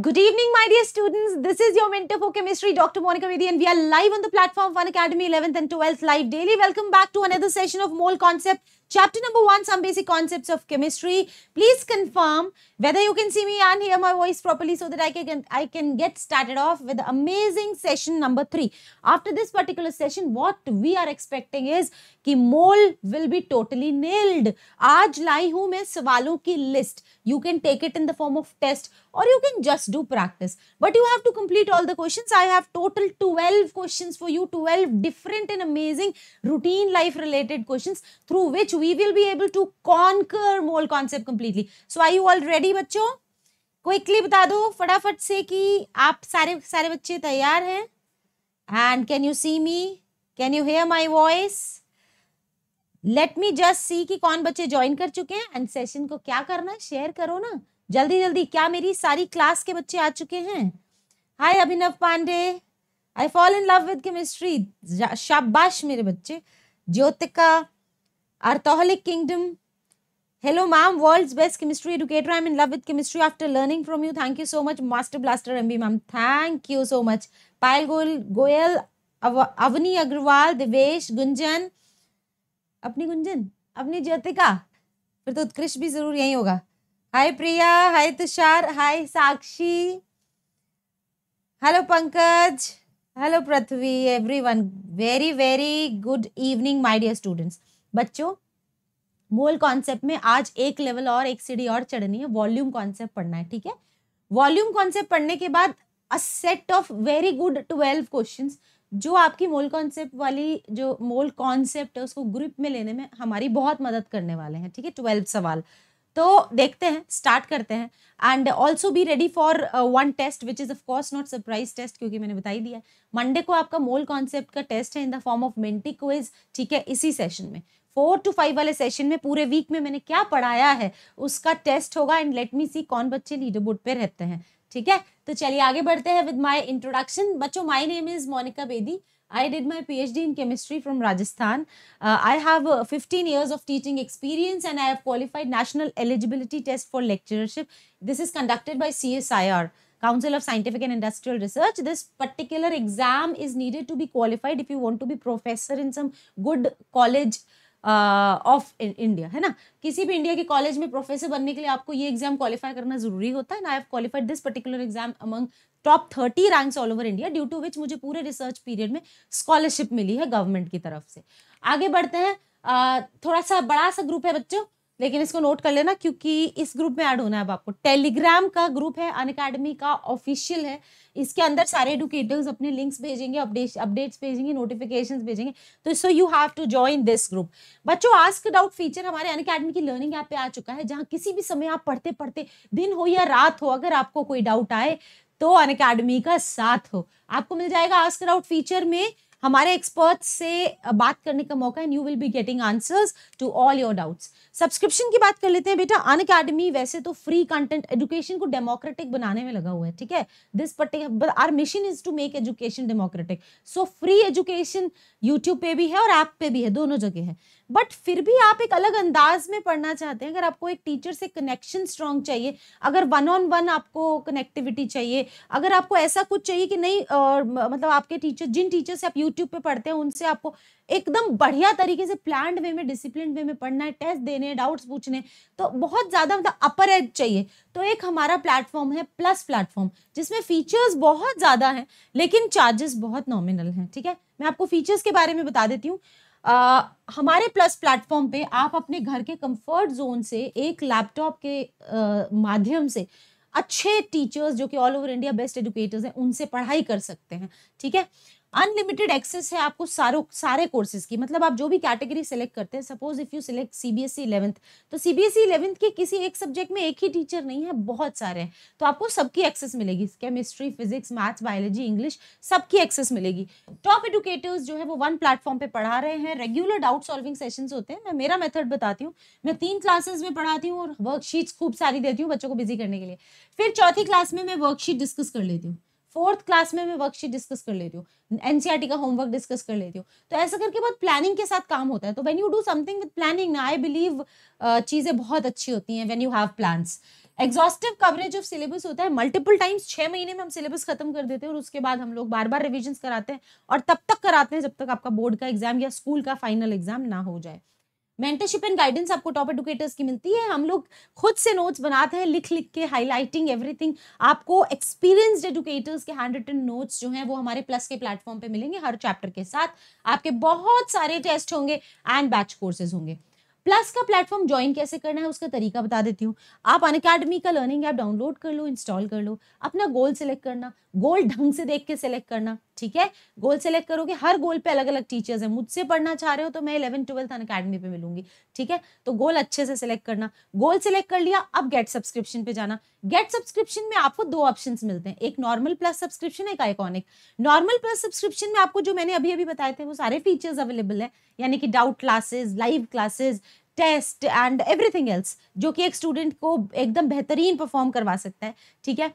Good evening, my dear students. This is your mentor for chemistry, Dr. Monica Mehdi, and we are live on the platform Fun Academy 11th and 12th Live Daily. Welcome back to another session of Mole Concept, chapter number one, some basic concepts of chemistry. Please confirm whether you can see me and hear my voice properly so that I can, I can get started off with the amazing session number 3. After this particular session, what we are expecting is that mole will be totally nailed. आज लाई हूँ मैं सवालों list. You can take it in the form of test or you can just do practice. But you have to complete all the questions. I have total 12 questions for you, 12 different and amazing routine life related questions through which we will be able to conquer mole concept completely. So are you all ready? रही बच्चों quickly बता दो फटाफट से कि आप सारे सारे बच्चे तैयार हैं and can you see me can you hear my voice let me just see कि कौन बच्चे ज्वाइन कर चुके हैं एंड सेशन को क्या करना है शेयर करो ना जल्दी जल्दी क्या मेरी सारी क्लास के बच्चे आ चुके हैं hi Abhinav Pandey I fall in love with chemistry शाबाश मेरे बच्चे ज्योतिका अर्थोहलिक kingdom hello ma'am world's best chemistry educator I am in love with chemistry after learning from you thank you so much master blaster M ma'am thank you so much Payal Goyal Goyal Avni Agarwal Divesh Gunjan अपनी गुंजन अपनी ज्योतिका फिर तो उत्कृष्ट भी जरूर यही होगा hi Priya hi Tushar hi Sakshi hello Pankaj hello Prithvi everyone very very good evening my dear students बच्चों मोल कॉन्सेप्ट में आज एक लेवल और एक सीढ़ी और चढ़नी है वॉल्यूम कॉन्सेप्ट पढ़ना है ठीक है वॉल्यूम कॉन्सेप्ट पढ़ने के बाद a set of very good twelve question जो आपकी मोल कॉन्सेप्ट वाली जो मोल कॉन्सेप्ट है उसको ग्रुप में लेने में हमारी बहुत मदद करने वाले हैं ठीक है ट्वेल्व सवाल तो देखते हैं स्टार्ट करते हैं and also be ready for one test which is of course not surprise test क्योंकि मैंने बताई दिया मंडे को आपका मोल कॉन्सेप्ट का टेस्ट है in the form of Menti quiz ठीक है इसी सेशन में फोर टू फाइव वाले सेशन में पूरे वीक में मैंने क्या पढ़ाया है उसका टेस्ट होगा एंड लेट मी सी कौन बच्चे लीडरबोर्ड पे रहते हैं ठीक है तो चलिए आगे बढ़ते हैं विद माय इंट्रोडक्शन बच्चों my name is Monika Bedi I did my PhD in chemistry from Rajasthan I have fifteen years of teaching experience and I have qualified national eligibility test for lectureship this is conducted by C S I R council of scientific and industrial research this particular exam is needed to be qualified if you want to be professor in some good college of India है ना किसी भी India के college में professor बनने के लिए आपको ये एग्जाम क्वालिफाई करना जरूरी होता है ना I have qualified this particular exam among top thirty ranks all over India due to which मुझे पूरे रिसर्च पीरियड में स्कॉलरशिप मिली है गवर्नमेंट की तरफ से आगे बढ़ते हैं थोड़ा सा बड़ा सा ग्रुप है बच्चों लेकिन इसको नोट कर लेना क्योंकि इस ग्रुप में ऐड होना है अब आपको टेलीग्राम का ग्रुप है अन अकेडमी का ऑफिशियल है इसके अंदर सारे एडुकेटर्स अपने लिंक्स भेजेंगे अपडेट्स अपडेट्स भेजेंगे नोटिफिकेशन भेजेंगे तो so you have to join this group बच्चों आस्क डाउट फीचर हमारे अन अकेडमी की लर्निंग ऐप पे आ चुका है जहाँ किसी भी समय आप पढ़ते पढ़ते दिन हो या रात हो अगर आपको कोई डाउट आए तो अन अकेडमी का साथ हो आपको मिल जाएगा आस्क डाउट फीचर में हमारे एक्सपर्ट्स से बात करने का मौका and you will be getting answers to all your doubts subscription की बात कर लेते हैं बेटा अन अकेडमी वैसे तो फ्री कंटेंट एजुकेशन को डेमोक्रेटिक बनाने में लगा हुआ है ठीक है this particular our mission is to make education democratic so free education YouTube पे भी है और ऐप पे भी है दोनों जगह है बट फिर भी आप एक अलग अंदाज में पढ़ना चाहते हैं अगर आपको एक टीचर से कनेक्शन स्ट्रॉन्ग चाहिए अगर वन ऑन वन आपको कनेक्टिविटी चाहिए अगर आपको ऐसा कुछ चाहिए कि नहीं और, मतलब आपके टीचर जिन टीचर से आप यूट्यूब पे पढ़ते हैं उनसे आपको एकदम बढ़िया तरीके से प्लान वे में डिसिप्लिन वे में पढ़ना है टेस्ट देने डाउट्स पूछने तो बहुत ज़्यादा मतलब अपर एज चाहिए तो एक हमारा प्लेटफॉर्म है प्लस प्लेटफॉर्म जिसमें फीचर्स बहुत ज़्यादा हैं लेकिन चार्जेस बहुत नॉमिनल हैं ठीक है मैं आपको फीचर्स के बारे में बता देती हूँ आ, हमारे प्लस प्लेटफॉर्म पे आप अपने घर के कंफर्ट जोन से एक लैपटॉप के आ, माध्यम से अच्छे टीचर्स जो कि all over India best educators हैं उनसे पढ़ाई कर सकते हैं ठीक है अनलिमिटेड एक्सेस है आपको सारों सारे कोर्सेज की मतलब आप जो भी कैटेगरी सेलेक्ट करते हैं suppose if you select C B S E eleventh तो C B S E eleventh के किसी एक सब्जेक्ट में एक ही टीचर नहीं है बहुत सारे हैं तो आपको सबकी एक्सेस मिलेगी chemistry physics maths biology English सबकी एक्सेस मिलेगी टॉप एडुकेटर्स जो है वो वन प्लेटफॉर्म पर पढ़ा रहे हैं रेगुलर डाउट सॉल्विंग सेशन होते हैं मैं मेरा मेथड बताती हूँ मैं तीन क्लासेज में पढ़ाती हूँ और वर्कशीट्स खूब सारी देती हूँ बच्चों को बिजी करने के लिए फिर चौथी क्लास में मैं वर्कशीट डिस्कस कर लेती हूँ फोर्थ क्लास में मैं वर्कशीट डिस्कस कर लेती हूँ एनसीआरटी e का होमवर्क डिस्कस कर लेती हूँ तो ऐसा करके बहुत प्लानिंग के साथ काम होता है तो when you do something with planning I believe चीज़ें बहुत अच्छी होती हैं when you have plans exhaustive coverage of syllabus होता है मल्टीपल टाइम्स छः महीने में हम सिलेबस खत्म कर देते हैं और उसके बाद हम लोग बार बार रिविजन कराते हैं और तब तक कराते हैं जब तक आपका बोर्ड का एग्जाम या स्कूल का फाइनल एग्जाम ना हो जाए मेंटरशिप एंड गाइडेंस आपको टॉप एडुकेटर्स की मिलती है हम लोग खुद से नोट्स बनाते हैं लिख लिख के हाईलाइटिंग एवरीथिंग आपको एक्सपीरियंस्ड एडुकेटर्स के हैंड रिटन नोट्स जो हैं वो हमारे प्लस के प्लेटफॉर्म पे मिलेंगे हर चैप्टर के साथ आपके बहुत सारे टेस्ट होंगे एंड बैच कोर्सेज होंगे प्लस का प्लेटफॉर्म ज्वाइन कैसे करना है उसका तरीका बता देती हूँ आप अन अकेडमी का लर्निंग ऐप डाउनलोड कर लो इंस्टॉल कर लो अपना गोल सेलेक्ट करना गोल ढंग से देख के सिलेक्ट करना ठीक है गोल सेलेक्ट करोगे हर गोल पे अलग अलग टीचर्स हैं मुझसे पढ़ना चाह रहे हो तो मैं इलेवन ट्वेल्थ अन अकेडमी पे मिलूंगी ठीक है तो गोल अच्छे से सेलेक्ट करना गोल सेलेक्ट कर लिया अब गेट सब्सक्रिप्शन पे जाना गेट सब्सक्रिप्शन में आपको दो ऑप्शन मिलते हैं एक नॉर्मल प्लस सब्सक्रिप्शन एक आइकॉनिक नॉर्मल प्लस सब्सक्रिप्शन में आपको जो मैंने अभी अभी बताए थे वो सारे फीचर्स अवेलेबल है यानी कि doubt classes live classes test and everything else जो कि एक स्टूडेंट को एकदम बेहतरीन परफॉर्म करवा सकता है ठीक है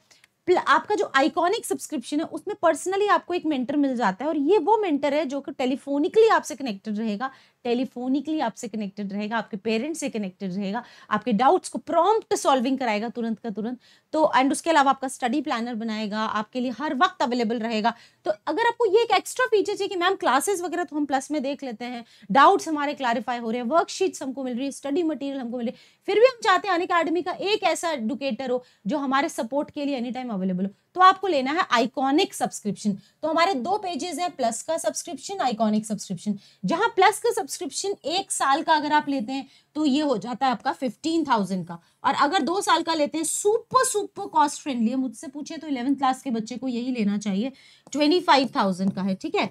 आपका जो आइकॉनिक सब्सक्रिप्शन है उसमें पर्सनली आपको एक मेंटर मिल जाता है और ये वो मेंटर है जो कि टेलीफोनिकली आपसे कनेक्टेड रहेगा टेलीफोनिकली आपसे कनेक्टेड रहेगा आपके पेरेंट्स से कनेक्टेड रहेगा आपके डाउट्स को प्रॉम्प्ट सॉल्विंग कराएगा तुरंत का तुरंत तो एंड उसके अलावा आपका स्टडी प्लानर बनाएगा आपके लिए हर वक्त अवेलेबल रहेगा तो अगर आपको ये एक एक्स्ट्रा फीचर चाहिए कि मैम क्लासेस वगैरह तो हम प्लस में देख लेते हैं डाउट्स हमारे क्लैरिफाई हो रहे हैं वर्कशीट्स हमको मिल रही है स्टडी मटीरियल हमको मिल रही है फिर भी हम चाहते हैं अन अकेडमी का एक ऐसा एडुकेटर हो जो हमारे सपोर्ट के लिए एनी टाइम अवेलेबल हो तो आपको लेना है आइकॉनिक सब्सक्रिप्शन तो हमारे दो पेजेस हैं प्लस का सब्सक्रिप्शन आइकॉनिक सब्सक्रिप्शन जहां प्लस का सब्सक्रिप्शन एक साल का अगर आप लेते हैं तो ये हो जाता है आपका फिफ्टीन थाउजेंड का और अगर दो साल का लेते हैं सुपर सुपर कॉस्ट फ्रेंडली मुझसे पूछे तो इलेवंथ क्लास के बच्चे को यही लेना चाहिए ट्वेंटी फाइव थाउजेंड का है ठीक है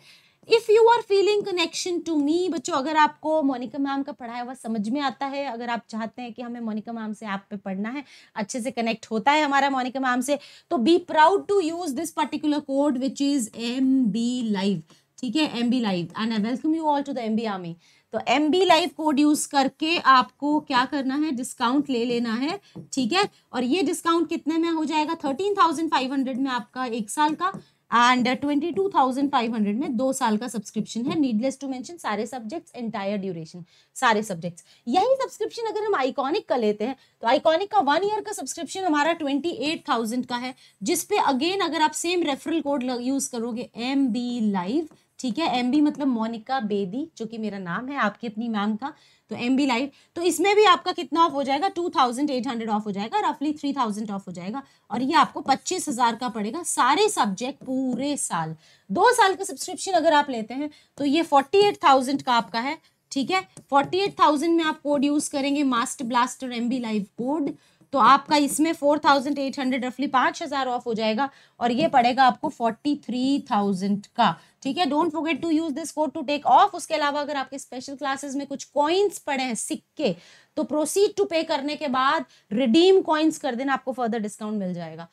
if you are feeling connection to me बच्चों अगर आपको मोनिका मैम का पढ़ाया हुआ समझ में आता है अगर आप चाहते हैं कि हमें मोनिका मैम से आप पे पढ़ना है अच्छे से कनेक्ट होता है हमारा मोनिका मैम से तो be proud to use this particular code which is M B live ठीक है M B live and I welcome you all to the M B army तो M B live code use करके आपको क्या करना है डिस्काउंट ले लेना है ठीक है और ये डिस्काउंट कितने में हो जाएगा थर्टीन थाउजेंड फाइव हंड्रेड में आपका एक साल का and twenty two thousand five hundred में दो साल का सब्सक्रिप्शन है नीडलेस टू मेंशन सारे सब्जेक्ट्स एंटायर ड्यूरेशन सारे सब्जेक्ट्स यही सब्सक्रिप्शन अगर हम आइकॉनिक का लेते हैं तो आइकॉनिक का वन ईयर का सब्सक्रिप्शन हमारा ट्वेंटी एट थाउजेंड का है जिसपे अगेन अगर आप सेम रेफरल कोड यूज़ करोगे एम बी लाइव ठीक है एम बी मतलब मोनिका बेदी जो कि मेरा नाम है आपकी अपनी मैम का तो एम बी लाइव तो इसमें भी आपका कितना ऑफ हो जाएगा two thousand eight hundred off हो जाएगा रफली थ्री थाउजेंड ऑफ हो जाएगा और ये आपको पच्चीस हज़ार का पड़ेगा सारे सब्जेक्ट पूरे साल दो साल का सब्सक्रिप्शन अगर आप लेते हैं तो ये फोर्टी एट थाउजेंड का आपका है ठीक है फोर्टी एट थाउजेंड में आप कोड यूज़ करेंगे master blaster M B live code तो आपका इसमें फोर थाउजेंड एट हंड्रेड रफली पांच हज़ार ऑफ हो जाएगा और ये पड़ेगा आपको फोर्टी थ्री थाउजेंड का ठीक है don't forget to use this code to take off उसके अलावा अगर आपके स्पेशल क्लासेस में कुछ कॉइन्स पड़े हैं सिक्के तो प्रोसीड टू पे करने के बाद रिडीम कॉइन्स कर देना आपको फर्दर डिस्काउंट मिल जाएगा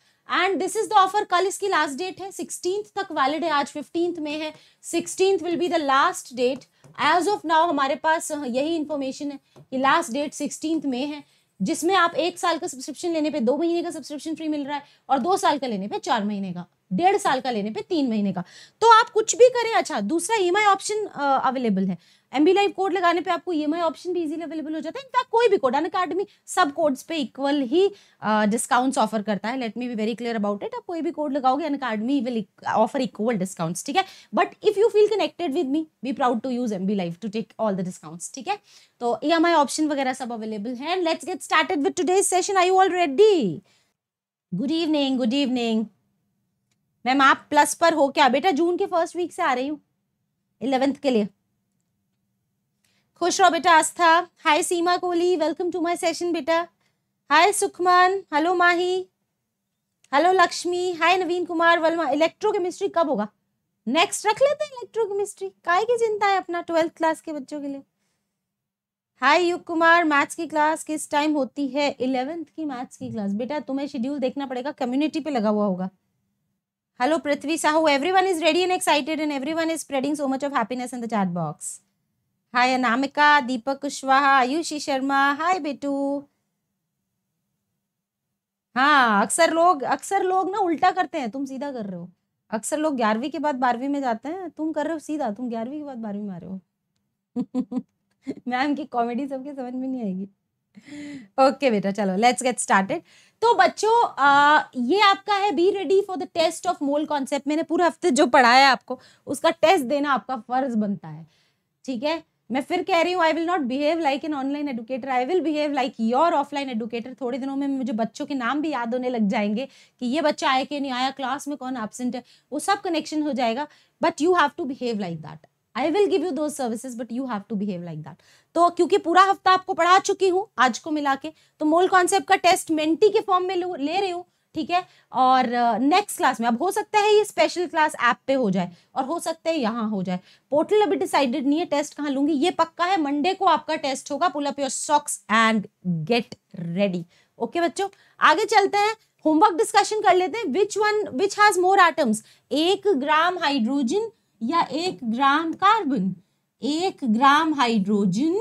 and this is the offer कल इसकी लास्ट डेट है सिक्सटीन तक वैलिड है आज फिफ्टीन में है sixteen will be the last date as of now हमारे पास हाँ, यही इन्फॉर्मेशन है कि लास्ट डेट सिक्सटीन में है जिसमें आप एक साल का सब्सक्रिप्शन लेने पे दो महीने का सब्सक्रिप्शन फ्री मिल रहा है और दो साल का लेने पे चार महीने का डेढ़ साल का लेने पे तीन महीने का तो आप कुछ भी करें अच्छा दूसरा ई ऑप्शन अवेलेबल है एम बी लाइव कोड लगाने पे आपको ई एम ऑप्शन भी इजीली अवेलेबल हो जाता है इनफैक्ट कोई भी कोड अन अकाडमी सब कोड्स पे इक्वल ही डिस्काउंट्स uh, ऑफर करता है let me be very clear about it आप कोई भी कोड लगाओगे Unacademy will offer equal discounts ठीक है but if you feel connected with me be proud to use M B live to take all the discounts ठीक है तो ई M option वगैरह सब अवेलेबल है let's get started with today's session I you all ready good evening good evening ma'am आप plus पर हो क्या बेटा जून के फर्स्ट वीक से आ रही हूँ इलेवेंथ के लिए खुश रहो बेटा Astha hi Seema Kohli welcome to my session बेटा hi Sukhman hello Mahi hello Lakshmi hi Naveen Kumar Verma electrochemistry कब होगा नेक्स्ट रख लेते हैं इलेक्ट्रोकेमिस्ट्री काय की चिंता है अपना ट्वेल्थ क्लास के बच्चों के लिए हाय युग कुमार मैथ्स की क्लास किस टाइम होती है इलेवेंथ की मैथ्स की क्लास बेटा तुम्हें शेड्यूल देखना पड़ेगा कम्युनिटी पे लगा हुआ होगा hello Prithvi Sahu everyone is ready and excited and everyone is spreading so much of happiness in the chat box hi Anamika Deepak Kushwaha Ayushi Sharma hi Bittu हाँ अक्सर लोग अक्सर लोग ना उल्टा करते हैं तुम सीधा कर रहे हो अक्सर लोग ग्यारहवीं के बाद बारहवीं में जाते हैं तुम कर रहे हो सीधा तुम ग्यारहवीं के बाद बारहवीं में आ रहे हो मैम की कॉमेडी सबके समझ में नहीं आएगी ओके बेटा चलो लेट्स गेट स्टार्टेड तो बच्चों ये आपका है be ready for the test of mole concept मैंने पूरा हफ्ते जो पढ़ाया आपको उसका टेस्ट देना आपका फर्ज बनता है ठीक है मैं फिर कह रही हूँ I will not behave like an online educator I will behave like your offline educator थोड़े दिनों में मुझे बच्चों के नाम भी याद होने लग जाएंगे कि ये बच्चा आया कि नहीं आया क्लास में कौन एबसेंट है वो सब कनेक्शन हो जाएगा but you have to behave like that I will give you दो services but you have to behave like that तो क्योंकि पूरा हफ्ता आपको पढ़ा चुकी हूँ आज को मिला के तो मोल कॉन्सेप्ट का टेस्ट मेंटी के फॉर्म में ले रही हूँ ठीक है और नेक्स्ट uh, क्लास में अब हो सकता है ये स्पेशल क्लास ऐप पे हो जाए और हो सकता है यहाँ हो जाए पोर्टल अभी डिसाइडेड नहीं है टेस्ट कहाँ लूंगी ये पक्का है मंडे को आपका टेस्ट होगा pull up your socks and get ready okay बच्चों आगे चलते हैं होमवर्क डिस्कशन कर लेते हैं which one which has more atoms एक ग्राम हाइड्रोजन या एक ग्राम कार्बन एक ग्राम हाइड्रोजन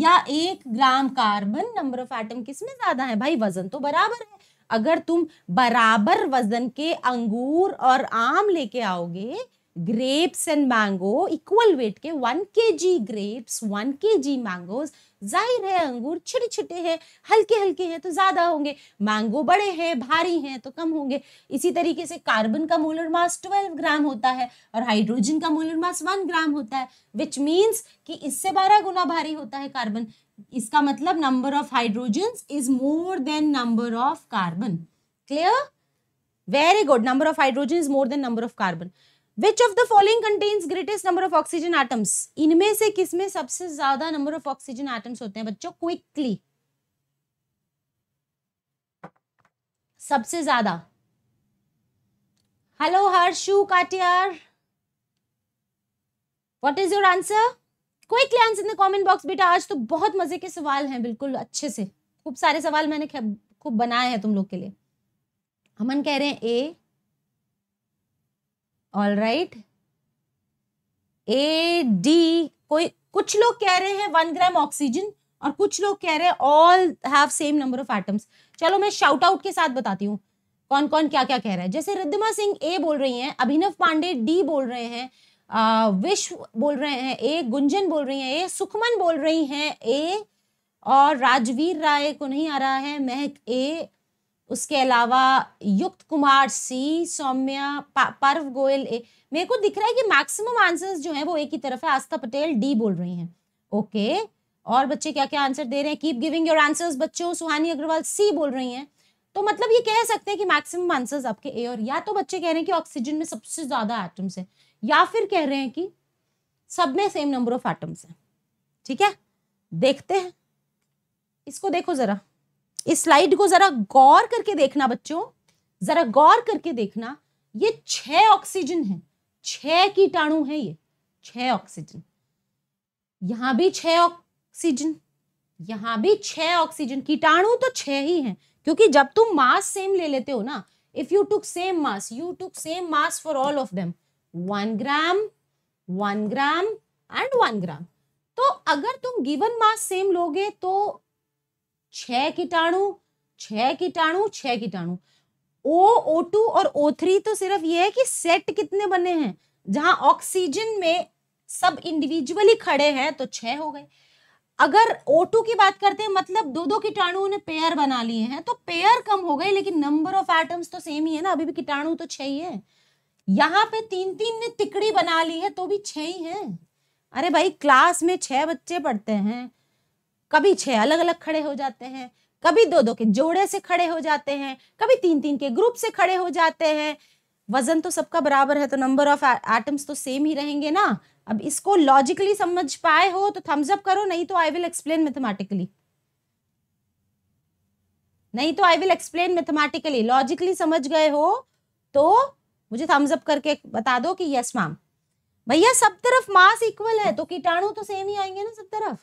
या एक gram carbon number of atom किसमें ज्यादा है भाई वजन तो बराबर है अगर तुम बराबर वजन के अंगूर और आम लेके आओगे grapes and mango equal weight के one K G grapes one K जी मैंगोज जाहिर है अंगूर छोटे छोटे हैं हल्के हल्के हैं तो ज़्यादा होंगे मैंगो बड़े हैं भारी हैं तो कम होंगे इसी तरीके से कार्बन का मोलर मास 12 ग्राम होता है और हाइड्रोजन का मोलर मास 1 ग्राम होता है विच मीन्स कि इससे 12 गुना भारी होता है कार्बन इसका मतलब number of hydrogen is more than number of carbon clear very good number of hydrogen is more than number of carbon which of the following contains greatest number of oxygen items इनमें से किसमें सबसे ज्यादा number of oxygen items होते हैं बच्चों quickly सबसे ज्यादा hello Harshu Katiyar what is your answer quickly answer in the comment box बेटा आज तो बहुत मजे के सवाल हैं बिल्कुल अच्छे से खूब सारे सवाल मैंने खूब बनाए हैं तुम लोग के लिए अमन कह रहे हैं A all right A D कोई कुछ लोग कह रहे हैं वन ग्राम ऑक्सीजन और कुछ लोग कह रहे हैं all have same number of atoms चलो मैं शाउट आउट के साथ बताती हूँ कौन कौन क्या क्या कह रहा है जैसे रिद्धिमा सिंह ए बोल रही हैं अभिनव पांडे डी बोल रहे हैं विश्व बोल रहे हैं ए गुंजन बोल रही हैं ए सुखमन बोल रही हैं ए और राजवीर राय को नहीं आ रहा है महक ए उसके अलावा युक्त कुमार सी सौम्या पर्व गोयल ए मेरे को दिख रहा है कि मैक्सिमम आंसर्स जो है वो एक ही तरफ है आस्था पटेल डी बोल रही हैं ओके और बच्चे क्या क्या आंसर दे रहे हैं कीप गिविंग योर आंसर्स बच्चों सुहानी अग्रवाल सी बोल रही हैं तो मतलब ये कह सकते हैं कि मैक्सिमम आंसर्स आपके ए और या तो बच्चे कह रहे हैं कि ऑक्सीजन में सबसे ज़्यादा एटम्स है या फिर कह रहे हैं कि सब में सेम नंबर ऑफ एटम्स है ठीक है देखते हैं इसको देखो ज़रा इस स्लाइड को जरा गौर करके देखना बच्चों जरा गौर करके देखना ये छह ऑक्सीजन है छह कीटाणु है ये छह ऑक्सीजन यहां भी छह ऑक्सीजन यहां भी छह ऑक्सीजन कीटाणु तो छह ही हैं क्योंकि जब तुम मास सेम ले लेते हो ना if you took same mass you took same mass for all of them one gram one gram and one gram तो अगर तुम गिवन मास सेम लोगे तो छह कीटाणु छह कीटाणु छह कीटाणु ओ ओ टू और ओ थ्री तो सिर्फ ये है कि सेट कितने बने हैं जहां ऑक्सीजन में सब इंडिविजुअली खड़े हैं तो छह हो गए अगर O2 की बात करते हैं मतलब दो दो कीटाणुओं ने पेयर बना लिए हैं तो पेयर कम हो गए लेकिन नंबर ऑफ एटम्स तो सेम ही है ना अभी भी कीटाणु तो छह ही है यहाँ पे तीन तीन ने तिकड़ी बना ली है तो भी छह ही है अरे भाई क्लास में छह बच्चे पढ़ते हैं कभी छह अलग अलग खड़े हो जाते हैं कभी दो दो के जोड़े से खड़े हो जाते हैं कभी तीन तीन के ग्रुप से खड़े हो जाते हैं वजन तो सबका बराबर है तो नंबर ऑफ एटम्स तो सेम ही रहेंगे ना अब इसको लॉजिकली समझ पाए हो तो थम्स अप करो नहीं तो आई विल एक्सप्लेन मैथमेटिकली नहीं तो I will explain mathematically logically समझ गए हो तो मुझे थम्स अप करके बता दो कि यस मैम भैया सब तरफ मास इक्वल है तो कीटाणु तो सेम ही आएंगे ना सब तरफ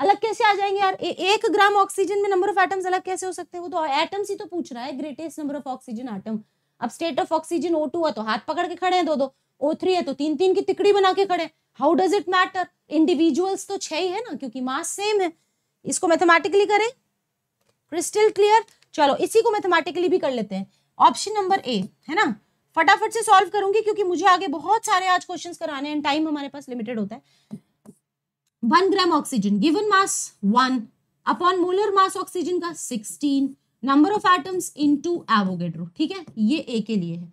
अलग कैसे आ जाएंगे यार ए, एक ग्राम ऑक्सीजन में नंबर ऑफ एटम्स अलग कैसे हो सकते हैं वो तो एटम्स ही तो पूछ रहा है greatest number of oxygen atom अब state of oxygen O two है तो हाथ पकड़ के खड़े हैं दो दो ओ थ्री है तो तीन तीन की तिकड़ी बना के खड़े how does it matter individuals तो छह ही है ना क्योंकि मास सेम है इसको मैथमेटिकली करें क्रिस्टल क्लियर चलो इसी को मैथमेटिकली भी कर लेते हैं ऑप्शन नंबर ए है ना फटाफट से सॉल्व करूंगी क्योंकि मुझे आगे बहुत सारे आज क्वेश्चंस कराने हैं टाइम हमारे पास लिमिटेड होता है one gram oxygen given mass one upon molar mass oxygen का sixteen number of atoms into टू एवोगेड्रो ठीक है ये ए के लिए है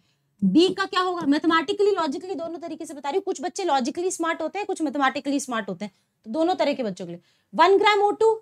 बी का क्या होगा मैथमेटिकली लॉजिकली दोनों तरीके से बता रही हूँ कुछ बच्चे लॉजिकली स्मार्ट होते हैं कुछ मैथमेटिकली स्मार्ट होते हैं तो दोनों तरह के बच्चों के लिए one gram O two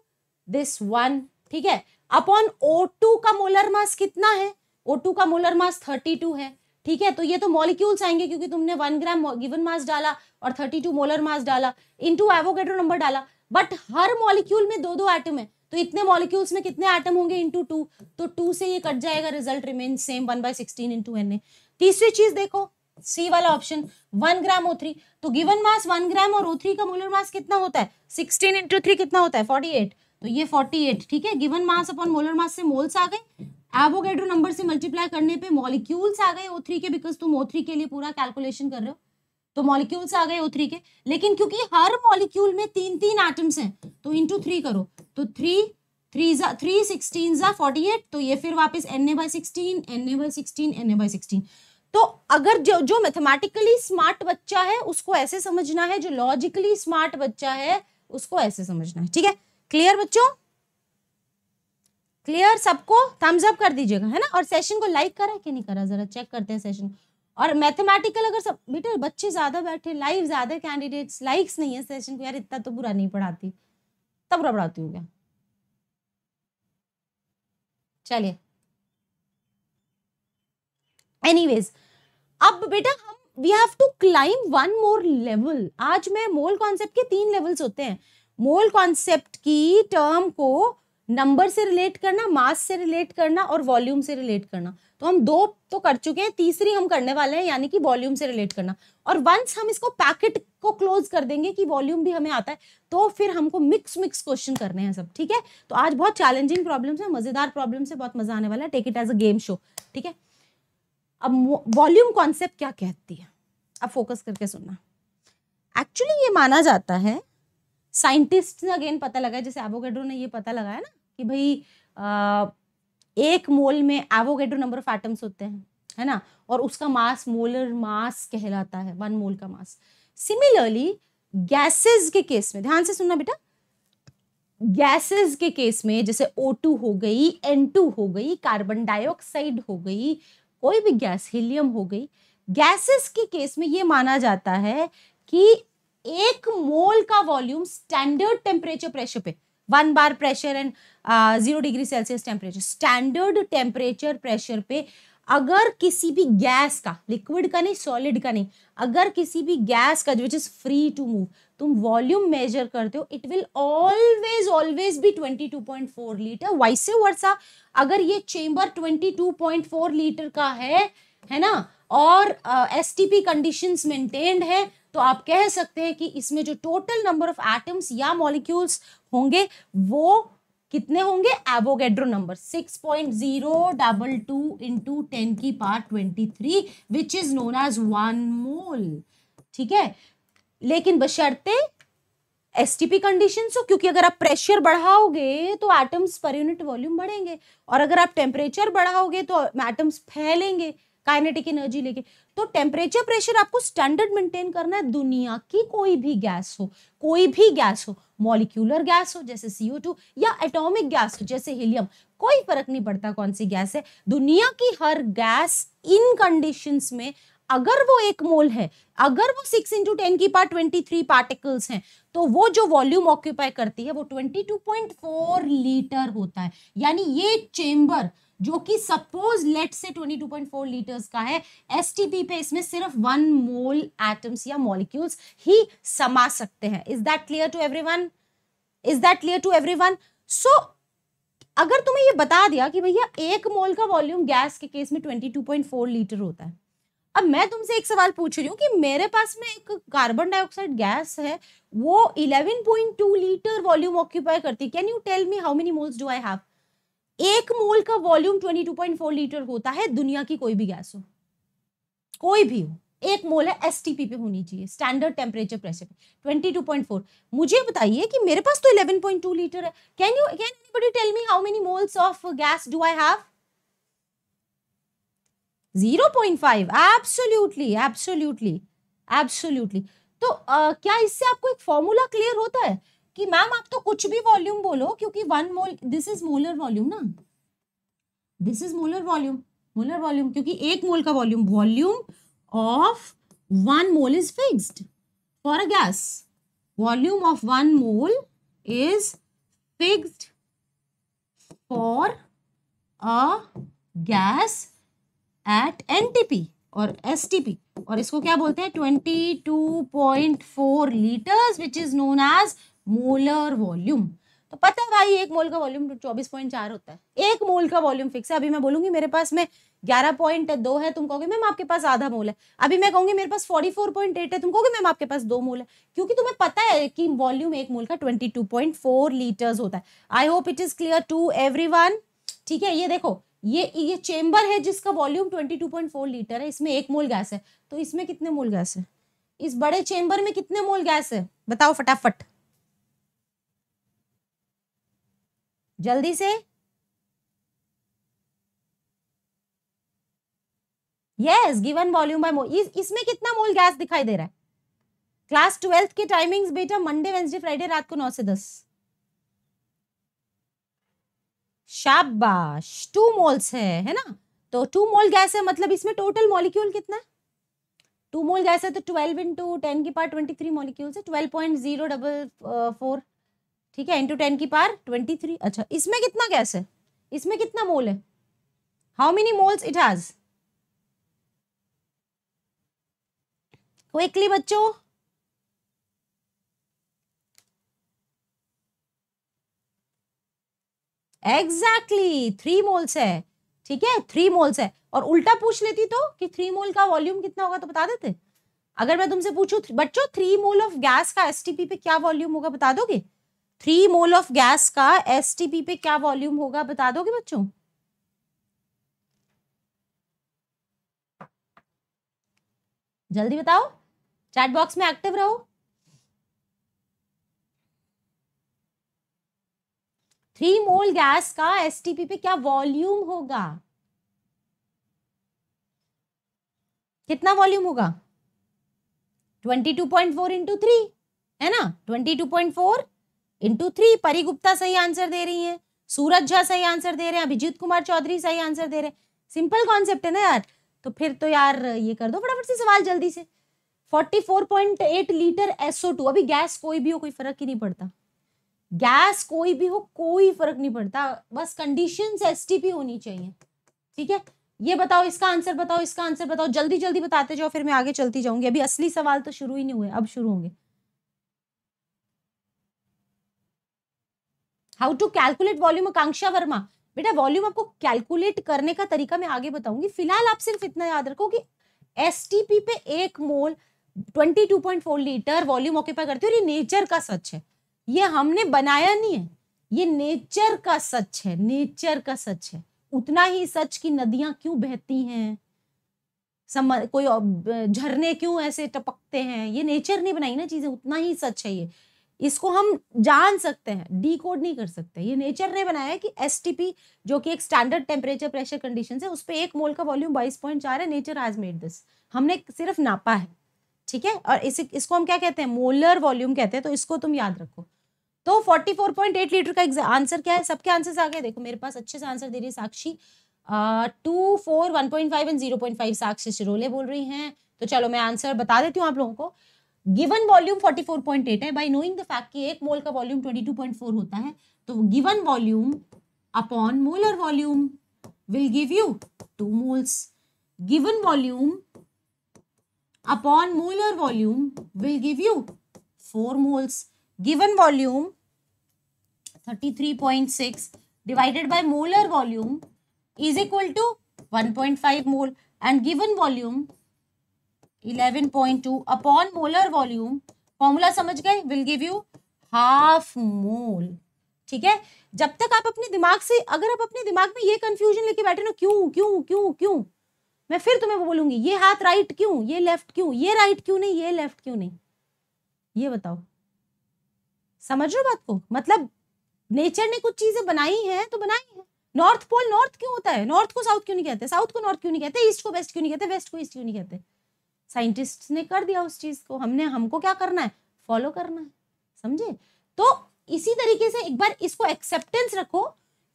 this one ठीक है अपॉन ओ टू का मोलर मास कितना है ओ टू का मोलर मास थर्टी टू है ठीक है तो ये तो मॉलिक्यूल्स आएंगे क्योंकि तुमने वन ग्राम गिवन मास डाला और थर्टी टू मोलर मास डाला इंटू एवोगेड्रो नंबर डाला बट हर मॉलिक्यूल में दो दो एटम है तो इतने मॉलिक्यूल्स में कितने एटम होंगे इंटू टू तो टू से ये कट जाएगा result remain same one by sixteen into N तीसरी चीज देखो सी वाला ऑप्शन वन ग्राम ओ तो गिवन मास वन ग्राम और ओ का मोलर मास कितना होता है सिक्सटीन इंटू कितना होता है फोर्टी तो ये फोर्टी ठीक है given mass upon molar mass से मोल्स आ गए एवोगेड्रो नंबर से मल्टीप्लाई करने पे मॉलिक्यूल्स आ गए ओ थ्री के बिकॉज तुम ओ थ्री के लिए पूरा कैलकुलेशन कर रहे हो तो मॉलिक्यूल्स आ गए ओ थ्री के लेकिन क्योंकि हर मॉलिक्यूल में तीन तीन आइटम्स हैं तो इंटू थ्री करो तो थ्री थ्री जा थ्री सिक्सटीन जा फोर्टी एट तो ये फिर वापस N A by sixteen N A by sixteen N A by sixteen तो अगर जो जो मैथमेटिकली स्मार्ट बच्चा है उसको ऐसे समझना है जो लॉजिकली स्मार्ट बच्चा है उसको ऐसे समझना है ठीक है क्लियर बच्चों क्लियर सबको थम्स अप कर दीजिएगा है ना और सेशन को लाइक करा कि नहीं करा जरा चेक करते हैं सेशन और मैथमेटिकल अगर सब बेटा बच्चे ज़्यादा बैठे लाइव ज़्यादा कैंडिडेट्स लाइक्स नहीं है सेशन को यार इतना तो बुरा नहीं पढ़ाती तब बुरा पढ़ाती हूँ क्या चलिए एनीवेज अब बेटा हम we have to climb one more level आज मैं मोल कॉन्सेप्ट के तीन लेवल्स होते हैं मोल कॉन्सेप्ट की टर्म को नंबर से रिलेट करना मास से रिलेट करना और वॉल्यूम से रिलेट करना तो हम दो तो कर चुके हैं तीसरी हम करने वाले हैं यानी कि वॉल्यूम से रिलेट करना और वंस हम इसको पैकेट को क्लोज कर देंगे कि वॉल्यूम भी हमें आता है तो फिर हमको मिक्स मिक्स क्वेश्चन करने हैं सब ठीक है तो आज बहुत चैलेंजिंग प्रॉब्लम्स है मजेदार प्रॉब्लम्स है बहुत मजा आने वाला है take it as a game show ठीक है अब वॉल्यूम कॉन्सेप्ट क्या कहती है अब फोकस करके सुनना एक्चुअली ये माना जाता है साइंटिस्ट ने अगेन पता लगा जैसे एवोगेड्रो ने ये पता लगाया ना कि भाई एक मोल में एवोगेड्रो नंबर ऑफ एटम्स होते हैं है ना और उसका मास मोलर मास कहलाता है वन मोल का मास सिमिलरली गैसेस के केस में ध्यान से सुनना बेटा गैसेस के केस में जैसे O2 हो गई N2 हो गई कार्बन डाइऑक्साइड हो गई कोई भी गैस हीलियम हो गई गैसेस के केस में ये माना जाता है कि एक मोल का वॉल्यूम स्टैंडर्ड टेम्परेचर प्रेशर पे one bar pressure and zero degree Celsius temperature standard temperature pressure पे अगर किसी भी गैस का लिक्विड का नहीं सॉलिड का नहीं अगर किसी भी गैस का which is free to move तुम वॉल्यूम मेजर करते हो it will always always be 22.4 litre वाइसे वर्षा अगर ये चेंबर 22.4 लीटर का है है ना और S T P condition maintained है तो आप कह सकते हैं कि इसमें जो टोटल नंबर ऑफ एटम्स या मॉलिक्यूल्स होंगे वो कितने होंगे Avogadro number six point zero double two into ten की पार twenty three which is known as one mole ठीक है लेकिन बशर्ते एसटीपी कंडीशन हो क्योंकि अगर आप प्रेशर बढ़ाओगे तो एटम्स पर यूनिट वॉल्यूम बढ़ेंगे और अगर आप टेम्परेचर बढ़ाओगे तो एटम्स फैलेंगे काइनेटिक एनर्जी लेके तो टेम्परेचर प्रेशर आपको स्टैंडर्ड मेंटेन करना है दुनिया की कोई भी गैस हो कोई भी गैस हो मॉलिक्यूलर गैस हो जैसे CO2 या एटॉमिक गैस हो जैसे हीलियम कोई फर्क नहीं पड़ता कौन सी गैस है दुनिया की हर गैस इन कंडीशंस में अगर वो एक मोल है अगर वो सिक्स इंटू टेन की पार ट्वेंटी थ्री पार्टिकल्स हैं तो वो जो वॉल्यूम ऑक्यूपाई करती है वो twenty two point four litre होता है यानी ये चेम्बर जो कि सपोज लेट से 22.4 लीटर्स का है एसटीपी पे इसमें सिर्फ वन मोल एटम्स या मॉलिक्यूल्स ही समा सकते हैं is that clear to everyone is that clear to everyone so अगर तुम्हें ये बता दिया कि भैया एक मोल का वॉल्यूम गैस के केस में 22.4 लीटर होता है अब मैं तुमसे एक सवाल पूछ रही हूँ कि मेरे पास में एक कार्बन डाइऑक्साइड गैस है वो 11.2 लीटर वॉल्यूम ऑक्यूपाई करती can you tell me how many moles do I have एक मोल का वॉल्यूम 22.4 लीटर होता है दुनिया की कोई भी गैस हो कोई भी हो एक मोल है एस पे होनी चाहिए स्टैंडर्ड टेम्परेचर प्रेशर पे 22.4 मुझे बताइए कि मेरे पास तो 11.2 लीटर है can you can anybody tell me how many moles of gas do I have 0.5 absolutely absolutely absolutely तो आ, क्या इससे आपको एक फॉर्मूला क्लियर होता है कि मैम आप तो कुछ भी वॉल्यूम बोलो क्योंकि one mole this is molar volume ना this is molar volume molar volume क्योंकि एक मोल का volume volume of one mole is fix for a gas volume of one mole is fix for a gas at NTP और STP और इसको क्या बोलते हैं 22.4 litres which is known as molar volume तो पता है भाई एक मोल का वॉल्यूम चौबीस पॉइंट चार होता है एक मोल का वॉल्यूम फिक्स है अभी मैं बोलूंगी मेरे पास में ग्यारह पॉइंट दो है तुम कहोगे मैम आपके पास आधा मोल है अभी मैं कहूंगी मेरे पास फोर्टी फोर पॉइंट एट है तुम कहोगे मैम आपके पास दो मोल है क्योंकि तुम्हें पता है कि वॉल्यूम एक मोल का twenty two point four litres होता है I hope it is clear to everyone ठीक है ये देखो ये ये चेंबर है जिसका volume twenty two point four litre है इसमें एक मोल गैस है तो इसमें कितने मोल गैस है इस बड़े चेंबर में कितने मोल गैस है बताओ फटाफट जल्दी से yes given volume by mole इसमें कितना मोल गैस दिखाई दे रहा है क्लास ट्वेल्थ के टाइमिंग्स बेटा मंडे वेंसडे फ्राइडे रात को नौ से दस शाबाश टू मोल्स है है ना तो टू मोल गैस है मतलब इसमें टोटल मॉलिक्यूल कितना है टू मोल गैस है तो ट्वेल्व इंटू टेन की पार ट्वेंटी थ्री मॉलिक्यूल्स है twelve point zero double four ठीक है इंटू टेन की पार ट्वेंटी थ्री अच्छा इसमें कितना गैस है इसमें कितना मोल है how many moles it has quickly बच्चों एग्जैक्टली थ्री मोल्स है ठीक है थ्री मोल्स है और उल्टा पूछ लेती तो कि थ्री मोल का वॉल्यूम कितना होगा तो बता देते अगर मैं तुमसे पूछूं बच्चों थ्री मोल ऑफ गैस का एसटीपी पे क्या वॉल्यूम होगा बता दोगे थ्री मोल ऑफ गैस का एस पे क्या वॉल्यूम होगा बता दोगे बच्चों जल्दी बताओ चैट बॉक्स में एक्टिव रहो थ्री मोल गैस का एस पे क्या वॉल्यूम होगा कितना वॉल्यूम होगा twenty two point four into three है ना twenty two point four into three Pari Gupta सही आंसर दे रही है सूरज झा सही आंसर दे रहे हैं अभिजीत कुमार चौधरी सही आंसर दे रहे हैं सिंपल कॉन्सेप्ट है ना यार तो फिर तो यार ये कर दो फटाफट से सवाल जल्दी से 44.8 लीटर SO2 अभी गैस कोई भी हो कोई फर्क ही नहीं पड़ता गैस कोई भी हो कोई फर्क नहीं पड़ता बस कंडीशन पी होनी चाहिए ठीक है ये बताओ इसका आंसर बताओ इसका आंसर बताओ जल्दी जल्दी बताते जाओ फिर मैं आगे चलती जाऊंगी अभी असली सवाल तो शुरू ही नहीं हुए अब शुरू होंगे how to calculate volume Akanksha Verma बेटा वॉल्यूम आपको कैलकुलेट करने का तरीका मैं आगे बताऊंगी फिलहाल आप सिर्फ इतना याद रखो कि एस पे एक मोल 22.4 लीटर वॉल्यूम ऑक्यूपाई करती है और ये नेचर का सच है ये हमने बनाया नहीं है ये नेचर का सच है नेचर का सच है उतना ही सच कि नदियां क्यों बहती हैं सम कोई झरने क्यों ऐसे टपकते हैं ये नेचर ने बनाई ना चीजें उतना ही सच है ये इसको हम जान सकते हैं डी कोड नहीं कर सकते ये नेचर ने बनाया है कि एस जो कि एक स्टैंडर्ड टेम्परेचर प्रेशर कंडीशन है उस पर एक मोल का वॉल्यूम बाईस पॉइंट चार है नेचर हैज मेड दिस हमने सिर्फ नापा है ठीक है और इसे इसको हम क्या कहते हैं मोलर वॉल्यूम कहते हैं तो इसको तुम याद रखो तो 44.8 लीटर का आंसर क्या है सबके आंसर आ गए देखो मेरे पास अच्छे से आंसर दे रही है Sakshi two four one point five and zero point five Sakshi Shirole बोल रही है तो चलो मैं आंसर बता देती हूँ आप लोगों को गिवन वॉल्यूम 44.8 है बाय नोइंग फैक्ट कि एक मोल का वॉल्यूम 22.4 होता है तो given volume upon molar volume will give you two moles given volume upon molar volume will give you four moles given volume 33.6 divided by molar volume is equal to one point five mole and given volume eleven point two upon molar volume formula समझ गए will give you half mole ठीक है जब तक आप अपने दिमाग से अगर आप अपने दिमाग में ये कंफ्यूजन लेके बैठे ना क्यों क्यों क्यों क्यों मैं फिर तुम्हें वो बोलूंगी ये हाथ राइट क्यों ये लेफ्ट क्यों ये राइट क्यों नहीं ये लेफ्ट क्यों नहीं ये बताओ समझ रहे हो बात को मतलब नेचर ने कुछ चीजें बनाई हैं तो बनाई है नॉर्थ पोल नॉर्थ क्यों होता है नॉर्थ को साउथ क्यों नहीं कहते साउथ को नॉर्थ क्यों नहीं कहते ईस्ट को वेस्ट क्यों नहीं कहते वेस्ट को ईस्ट क्यों नहीं कहते साइंटिस्ट ने कर दिया उस चीज़ को हमने हमको क्या करना है फॉलो करना है समझे तो इसी तरीके से एक बार इसको एक्सेप्टेंस रखो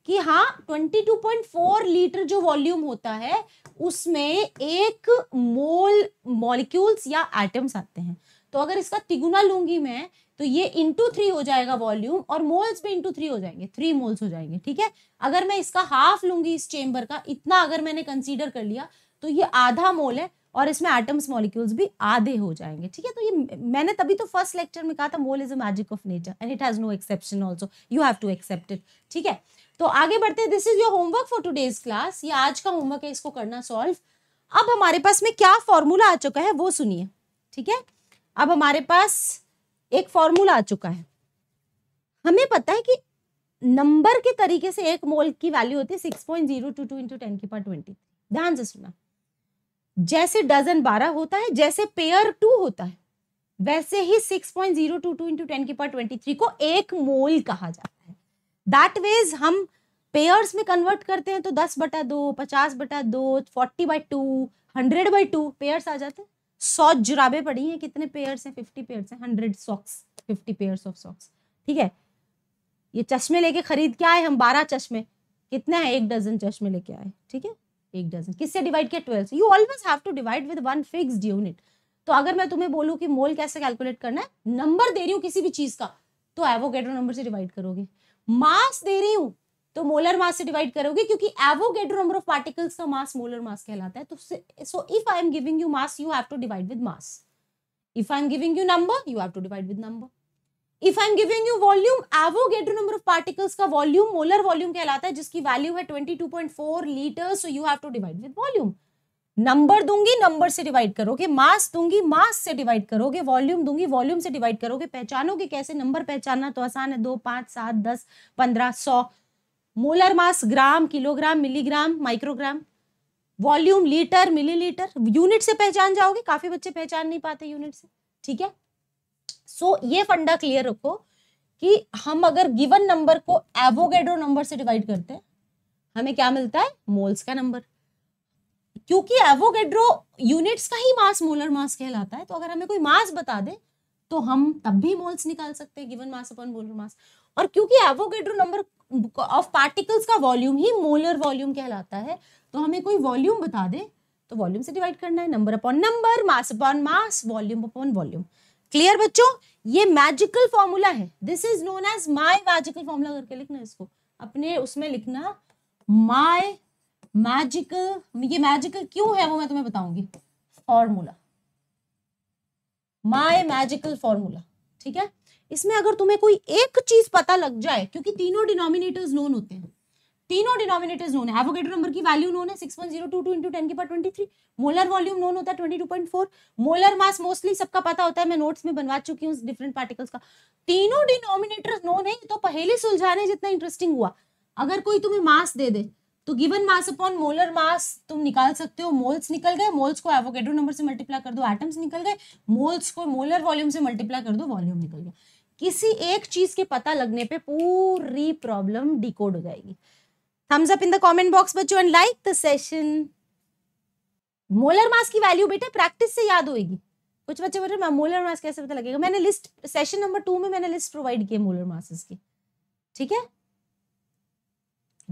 कि हाँ 22.4 लीटर जो वॉल्यूम होता है उसमें एक मोल मॉलिक्यूल्स या एटम्स आते हैं तो अगर इसका तिगुना लूंगी मैं तो ये इंटू थ्री हो जाएगा वॉल्यूम और मोल्स भी इंटू थ्री हो जाएंगे थ्री मोल्स हो जाएंगे ठीक है अगर मैं इसका हाफ लूंगी इस चेम्बर का इतना अगर मैंने कंसीडर कर लिया तो ये आधा मोल है और इसमें एटम्स मॉलिक्यूल्स भी आधे हो जाएंगे ठीक है तो ये मैंने तभी तो फर्स्ट लेक्चर में कहा था mole is a magic of nature and it has no exception also you have to accept it ठीक है तो आगे बढ़ते हैं this is your homework for today's class ये आज का होमवर्क है इसको करना सॉल्व अब हमारे पास में क्या फॉर्मूला आ चुका है वो सुनिए ठीक है अब हमारे पास एक फॉर्मूला आ चुका है हमें पता है कि नंबर के तरीके से एक मोल की वैल्यू होती है six point zero two two into ten की पार ट्वेंटी ध्यान से सुना जैसे डजन बारह होता है जैसे पेयर टू होता है वैसे ही six point zero two two into ten की पार ट्वेंटी थ्री को एक मोल कहा जाता है दैट वेज हम पेयर्स में कन्वर्ट करते हैं तो दस बटा दो पचास बटा दो forty by two hundred by two pairs आ जाते हैं सौ जुराबे पड़ी हैं कितने पेयर्स हैं फिफ्टी पेयर्स हैं hundred socks fifty pairs of socks ठीक है ये चश्मे लेके खरीद के आए हम बारह चश्मे कितने हैं एक डजन चश्मे लेके आए ठीक है एक डजन किससे डिवाइड किया ट्वेल्व से you always have to divide with one fixed unit तो अगर मैं तुम्हें बोलूँ कि मोल कैसे कैलकुलेट करना है नंबर दे रही हूँ किसी भी चीज़ का तो एवोगेड्रो नंबर से डिवाइड करोगे मास दे रही हूँ तो मोलर मास से डिवाइड करोगे क्योंकि एवोगेड्रो नंबर ऑफ पार्टिकल्स का मास मोलर मास कहलाता है तो so if I am giving you mass you have to divide with mass if I am giving you number you have to divide with number if I am giving you volume Avogadro number of particles का volume molar volume कहलाता है जिसकी value है twenty two point four litre so you have to divide with volume number दूंगी number से divide करोगे mass दूंगी मास से डिवाइड करोगे वॉल्यूम दूंगी वॉल्यूम से डिवाइड करोगे पहचानोगे कैसे नंबर पहचानना तो आसान है दो पांच सात दस पंद्रह सौ molar mass gram kilogram milligram microgram volume litre millilitre unit से पहचान जाओगे काफी बच्चे पहचान नहीं पाते यूनिट से ठीक है सो so, ये फंडा क्लियर रखो कि हम अगर गिवन नंबर को एवोगेड्रो नंबर से डिवाइड करते हैं हमें क्या मिलता है मोल्स का नंबर क्योंकि एवोगेड्रो यूनिट्स का ही मास मोलर मास कहलाता है तो अगर हमें कोई मास बता दे तो हम तब भी मोल्स निकाल सकते हैं given mass upon molar mass और क्योंकि एवोगेड्रो नंबर ऑफ पार्टिकल्स का वॉल्यूम ही मोलर वॉल्यूम कहलाता है तो हमें कोई वॉल्यूम बता दे तो वॉल्यूम से डिवाइड करना है number upon number mass upon mass volume upon volume clear बच्चों ये मैजिकल फॉर्मूला है this is known as my magical formula करके लिखना इसको अपने उसमें लिखना माय मैजिकल ये मैजिकल क्यों है वो मैं तुम्हें बताऊंगी फॉर्मूला माय मैजिकल फॉर्मूला ठीक है इसमें अगर तुम्हें कोई एक चीज पता लग जाए क्योंकि तीनों डिनोमिनेटर्स नोन होते हैं तीनों डिनोमिनेटर्स नोन है एवोगेड्रो नंबर की वैल्यू नोन है 61022 इनटू 10 के पावर 23 मोलर वॉल्यूम नोन होता है 22.4 मोलर मास मोस्टली सबका पता होता है मैं नोट्स में बनवा चुकी हूँ डिफरेंट पार्टिकल्स का तीनों डिनोमिनेटर्स नोन है तो पहले सुलझाने जितना इंटरेस्टिंग हुआ अगर कोई तुम्हें मास दे दे तो given mass upon molar mass तुम निकाल सकते हो मोल्स निकल गए मोल्स को एवोगेड्रो नंबर से मल्टीप्लाई कर दो एटम्स निकल गए मोल्स को मोलर वॉल्यूम से मल्टीप्लाई कर दो वॉल्यूम निकल गया किसी एक चीज के पता लगने पे पूरी प्रॉब्लम डिकोड हो जाएगी thumbs up in the comment box बच्चों and like the session molar mass की वैल्यू बेटा प्रैक्टिस से याद होगी कुछ बच्चे बोल रहे हैं मोलर मास कैसे पता लगेगा मैंने लिस्ट सेशन नंबर टू में मैंने लिस्ट प्रोवाइड किया मोलर मासेस की ठीक है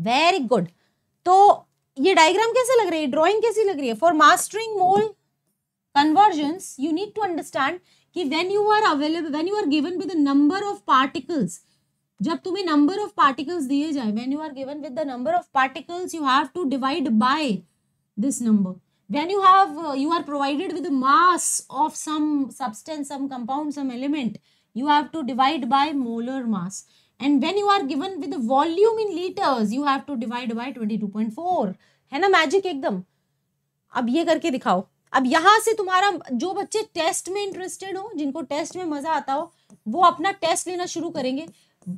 वेरी गुड तो ये डायग्राम कैसे लग रही है ड्रॉइंग कैसी लग रही है for mastering mole conversion you need to understand कि when you are available when you are given with number of particles जब तुम्हें नंबर ऑफ पार्टिकल्स दिए जाए when you are given with the number of particles you have to divide by this number when you have you are provided with mass of some substance some compound some element you have to divide by molar mass and when you are given with volume in litres you have to divide by twenty two point four है ना magic एकदम अब ये करके दिखाओ अब यहां से तुम्हारा जो बच्चे टेस्ट में इंटरेस्टेड हो जिनको टेस्ट में मजा आता हो वो अपना टेस्ट लेना शुरू करेंगे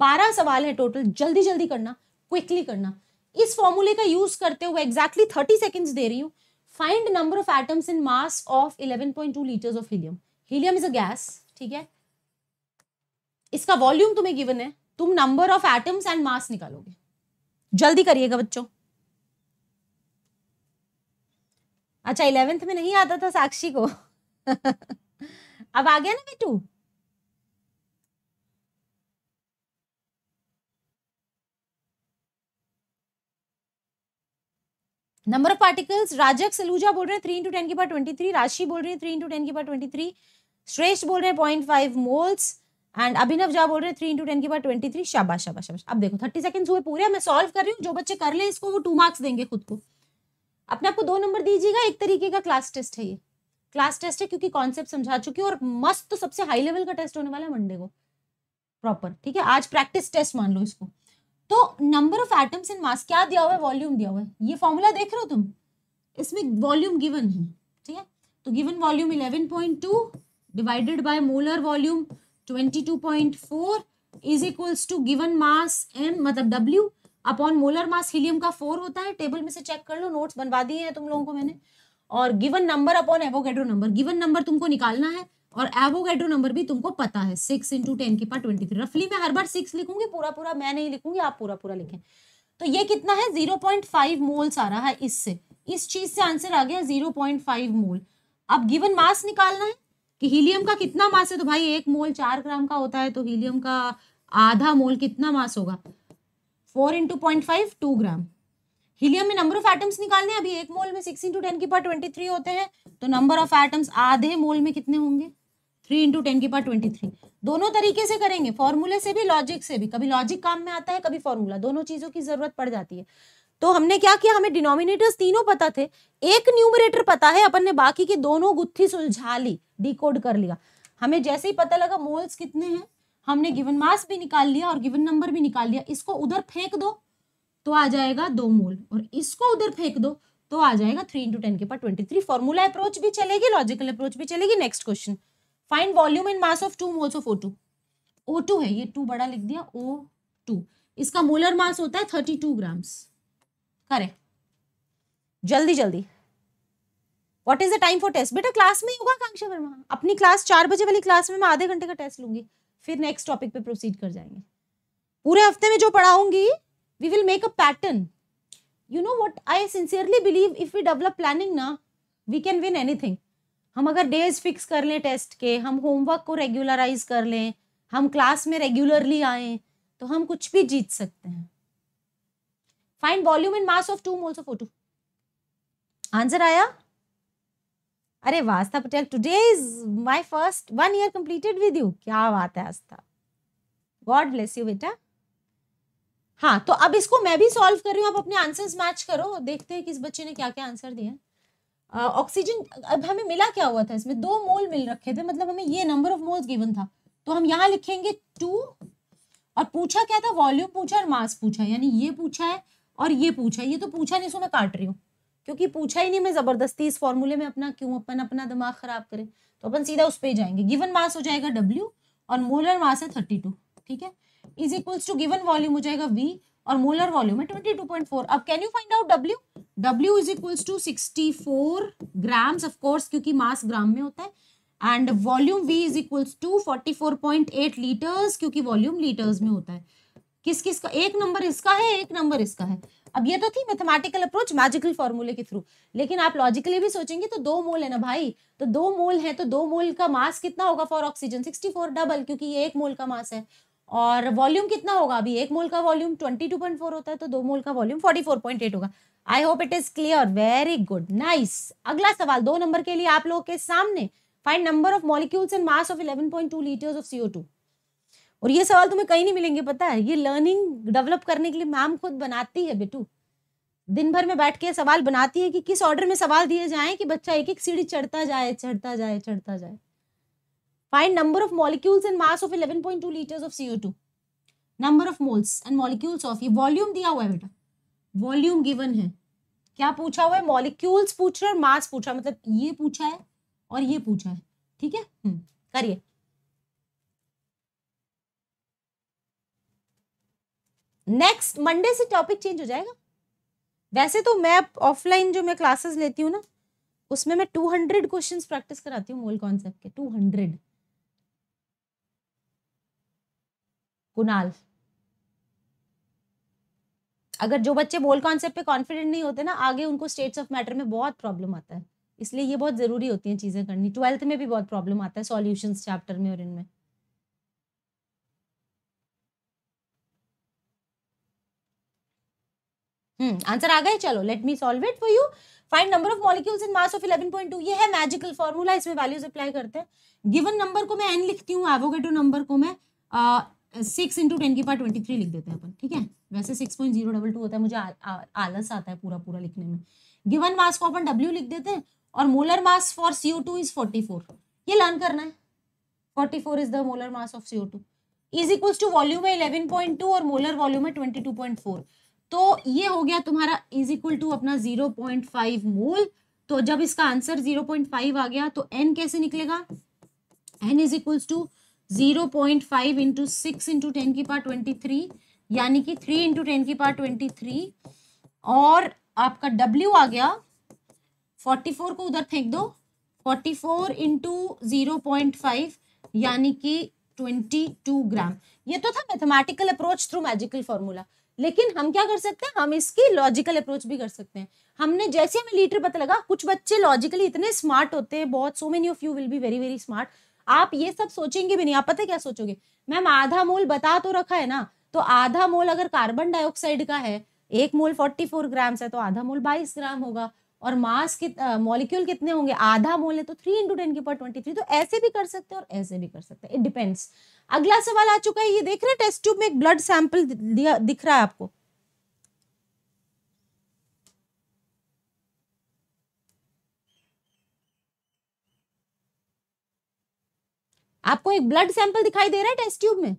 बारह सवाल है टोटल जल्दी जल्दी करना क्विकली करना इस फॉर्मूले का यूज करते हुए एग्जैक्टली थर्टी सेकेंड्स दे रही हूँ find number of atoms in mass of eleven point two litres of helium helium is a gas ठीक है इसका वॉल्यूम तुम्हें गिवन है तुम number of atoms and mass निकालोगे जल्दी करिएगा बच्चों अच्छा इलेवेंथ में नहीं आता था साक्षी को अब आ गया ना बेटू नंबर ऑफ पार्टिकल्स राजक सलूजा बोल रहे हैं थ्री इंटू टेन की पार ट्वेंटी थ्री राशि बोल रही है थ्री इंटू टेन की पार ट्वेंटी थ्री श्रेष्ठ बोल रहे हैं point five moles and Abhinav जा बोल रहे हैं थ्री इंटू टेन की पार ट्वेंटी थ्री शाबाश शाबाश शाबाश अब देखो थर्टी सेकंड्स हुए पूरे मैं सॉल्व कर रही हूँ जो बच्चे कर ले इसको वो टू मार्क्स देंगे खुद को अपने आपको दो नंबर दीजिएगा एक तरीके का क्लास टेस्ट है ये क्लास टेस्ट है क्योंकि कॉन्सेप्ट समझा चुकी और मस्त तो सबसे हाई लेवल का टेस्ट होने वाला है मंडे को प्रॉपर ठीक है आज प्रैक्टिस टेस्ट मान लो इसको तो number of atoms in mass क्या दिया हुआ है वॉल्यूम दिया हुआ है ये फॉर्मूला देख रहे हो तुम इसमें वॉल्यूम गिवन है ठीक है तो given volume 11.2 divided by molar volume 22.4 is equals to given mass M मतलब W upon molar mass helium का फोर होता है टेबल में से चेक कर लो नोट्स बनवा दिए हैं तुम लोगों को मैंने और given number upon Avogadro number given number तुमको निकालना है और एवोगैड्रो नंबर भी तुमको पता है सिक्स इंटू टेन की पार ट्वेंटी थ्री रफली मैं हर बार सिक्स लिखूंगी पूरा पूरा मैं नहीं लिखूंगी आप पूरा पूरा लिखें तो ये कितना है जीरो पॉइंट फाइव मोल्स आ रहा है इससे इस चीज से आंसर आ गया जीरो पॉइंट फाइव मोल अब गिवन मास निकालना है कि हीलियम का कितना मास है तो भाई एक मोल चार ग्राम का होता है तो हीलियम का आधा मोल कितना मास होगा four into point five two gram helium में नंबर ऑफ एटम्स निकालने अभी एक मोल में सिक्स इंटू टेन की पार ट्वेंटी थ्री होते हैं तो नंबर ऑफ एटम्स आधे मोल में कितने होंगे थ्री इंटू टेन की पार ट्वेंटी थ्री दोनों तरीके से करेंगे फॉर्मूले से भी लॉजिक से भी कभी लॉजिक काम में आता है कभी फॉर्मूला दोनों चीजों की जरूरत पड़ जाती है तो हमने क्या किया हमें डिनोमिनेटर्स तीनों पता थे एक न्यूमरेटर पता है अपन ने बाकी के दोनों गुत्थी सुलझा ली डिकोड कर लिया हमें जैसे ही पता लगा मोल्स कितने हैं हमने गिवन मास भी निकाल लिया और गिवन नंबर भी निकाल लिया इसको उधर फेंक दो तो आ जाएगा दो मोल और इसको उधर फेंक दो तो आ जाएगा थ्री इंटू टेन के पास ट्वेंटी थ्री फॉर्मूला अप्रोच भी चलेगी लॉजिकल अप्रोच भी चलेगी next question find volume and mass of two moles of O two O two है ये टू बड़ा लिख दिया ओ टू इसका मोलर मास होता है थर्टी टू ग्राम्स करे जल्दी जल्दी what is the time for test बेटा क्लास में ही होगा आकांक्षा वर्मा अपनी क्लास चार बजे वाली क्लास में मैं आधे घंटे का टेस्ट लूंगी फिर नेक्स्ट टॉपिक पे प्रोसीड कर जाएंगे पूरे हफ्ते में जो पढ़ाऊंगी we will make a pattern you know what I sincerely believe if we develop planning ना वी कैन विन एनीथिंग हम अगर डेज फिक्स कर लें टेस्ट के हम होमवर्क को रेगुलराइज कर लें हम क्लास में रेगुलरली आए तो हम कुछ भी जीत सकते हैं find volume and mass of two moles of फोटो आंसर आया अरे वास्ता Patel today is my first one year completed with you क्या बात है आस्था गॉड ब्लेस यू बेटा हाँ तो अब इसको मैं भी सॉल्व कर रही हूँ आप अपने आंसर्स मैच करो देखते हैं किस बच्चे ने क्या क्या आंसर दिया ऑक्सीजन अब हमें मिला क्या हुआ था इसमें दो मोल मिल रखे थे मतलब हमें ये नंबर ऑफ मोल्स गिवन था तो हम यहाँ लिखेंगे टू और पूछा क्या था वॉल्यूम पूछा और मास पूछा यानी ये पूछा है और ये पूछा है ये तो पूछा नहीं सो मैं काट रही हूँ क्योंकि पूछा ही नहीं मैं ज़बरदस्ती इस फॉर्मूले में अपना क्यों अपन अपना दिमाग ख़राब करें तो अपन सीधा उस पर जाएंगे गिवन मास हो जाएगा डब्ल्यू और मोलर मास है थर्टी टू ठीक है is equals to given volume हो जाएगा वी और मोलर वॉल्यूम है ट्वेंटी टू पॉइंट फोर अब can you find out W W is equals to 64 grams of course क्योंकि मास ग्राम में होता है and volume V is equals to forty four point eight litres क्योंकि volume litres में होता है किस किस का एक नंबर इसका है एक नंबर इसका है अब ये तो थी मैथमेटिकल अप्रोच मैजिकल फॉर्मूले के थ्रू लेकिन आप लॉजिकली भी सोचेंगे तो दो मोल है ना भाई तो दो मोल है तो दो मोल का मास कितना होगा for oxygen sixty four double क्योंकि ये एक मोल का मास है और वॉल्यूम कितना होगा अभी एक मोल का वॉल्यूम 22.4 होता है तो दो मोल का वॉल्यूम 44.8 होगा I hope it is clear very good nice अगला सवाल दो नंबर के लिए आप लोगों के सामने find number of molecules and mass of 11.2 litres of CO2 और ये सवाल तुम्हें कहीं नहीं मिलेंगे पता है ये लर्निंग डेवलप करने के लिए मैम खुद बनाती है बेटू दिन भर में बैठ के सवाल बनाती है कि किस ऑर्डर में सवाल दिए जाए कि बच्चा एक एक सीढ़ी चढ़ता जाए चढ़ता जाए चढ़ता जाए Find number of molecules and mass of 11.2 liters of CO2. Number of moles and molecules of ये volume दिया हुआ है बेटा वॉल्यूम गिवन है क्या पूछा हुआ है मॉलिक्यूल्स पूछ रहे और मास पूछा मतलब ये पूछा है और ये पूछा है ठीक है हम्म, करिए नेक्स्ट मंडे से टॉपिक चेंज हो जाएगा वैसे तो मैं ऑफलाइन जो मैं क्लासेस लेती हूँ ना उसमें मैं 200 क्वेश्चंस प्रैक्टिस कराती हूँ मोल कॉन्सेप्ट के 200 कुणाल अगर जो बच्चे बोल कॉन्सेप्ट पे कॉन्फिडेंट नहीं होते ना आगे उनको स्टेट्स ऑफ मैटर में बहुत प्रॉब्लम आता है इसलिए ये बहुत ज़रूरी होती हैं चीज़ें करनी ट्वेल्थ में भी बहुत प्रॉब्लम आता है सॉल्यूशंस चैप्टर में और इनमें हम्म आंसर आ गए चलो let me solve it for you find number of molecules in mass of 11.2 ये है मैजिकल फॉर्मूला इसमें वैल्यूज अप्लाई करते हैं गिवन नंबर को मैं एन लिखती हूँ एवोगेटो नंबर को मैं सिक्स इंटू टेन की पार ट्वेंटी थ्री लिख देते हैं अपन ठीक है वैसे six point zero double two होता है मुझे आ, आ, आलस आता है पूरा पूरा लिखने में गिवन मास को अपन डब्ल्यू लिख देते हैं और molar mass for CO two is forty four ये लर्न करना है forty four is the molar mass of CO two is equals to volume है इलेवन पॉइंट टू और मोलर वॉल्यूम है ट्वेंटी टू पॉइंट फोर तो ये हो गया तुम्हारा इज इक्वल टू अपना जीरो पॉइंट फाइव मोल तो जब इसका आंसर जीरो पॉइंट फाइव आ गया तो एन कैसे निकलेगा N is equals to zero point five into six into ten की पार ट्वेंटी थ्री यानी कि थ्री इंटू टेन की पार ट्वेंटी थ्री और आपका डब्ल्यू आ गया फोर्टी फोर को उधर फेंक दो forty four into zero point five यानी कि ट्वेंटी टू ग्राम ये तो था mathematical approach through magical formula लेकिन हम क्या कर सकते हैं हम इसकी लॉजिकल अप्रोच भी कर सकते हैं हमने जैसे हमें लीटर पता लगा कुछ बच्चे लॉजिकली इतने स्मार्ट होते हैं बहुत so many of you will be very very smart आप ये सब सोचेंगे भी नहीं आप पता क्या सोचोगे मैम आधा मोल बता तो रखा है ना तो आधा मोल अगर कार्बन डाइऑक्साइड का है एक मोल 44 ग्राम है तो आधा मोल 22 ग्राम होगा और मास कित मॉलिक्यूल कितने होंगे आधा मोल है तो थ्री इंटू टेन की पर ट्वेंटी थ्री तो ऐसे भी कर सकते हैं और ऐसे भी कर सकते हैं इट डिपेंड्स अगला सवाल आ चुका है ये देख रहे हैं टेस्ट ट्यूब में एक ब्लड सैंपल दिया दिख रहा है आपको आपको एक ब्लड सैंपल दिखाई दे रहा है टेस्ट ट्यूब में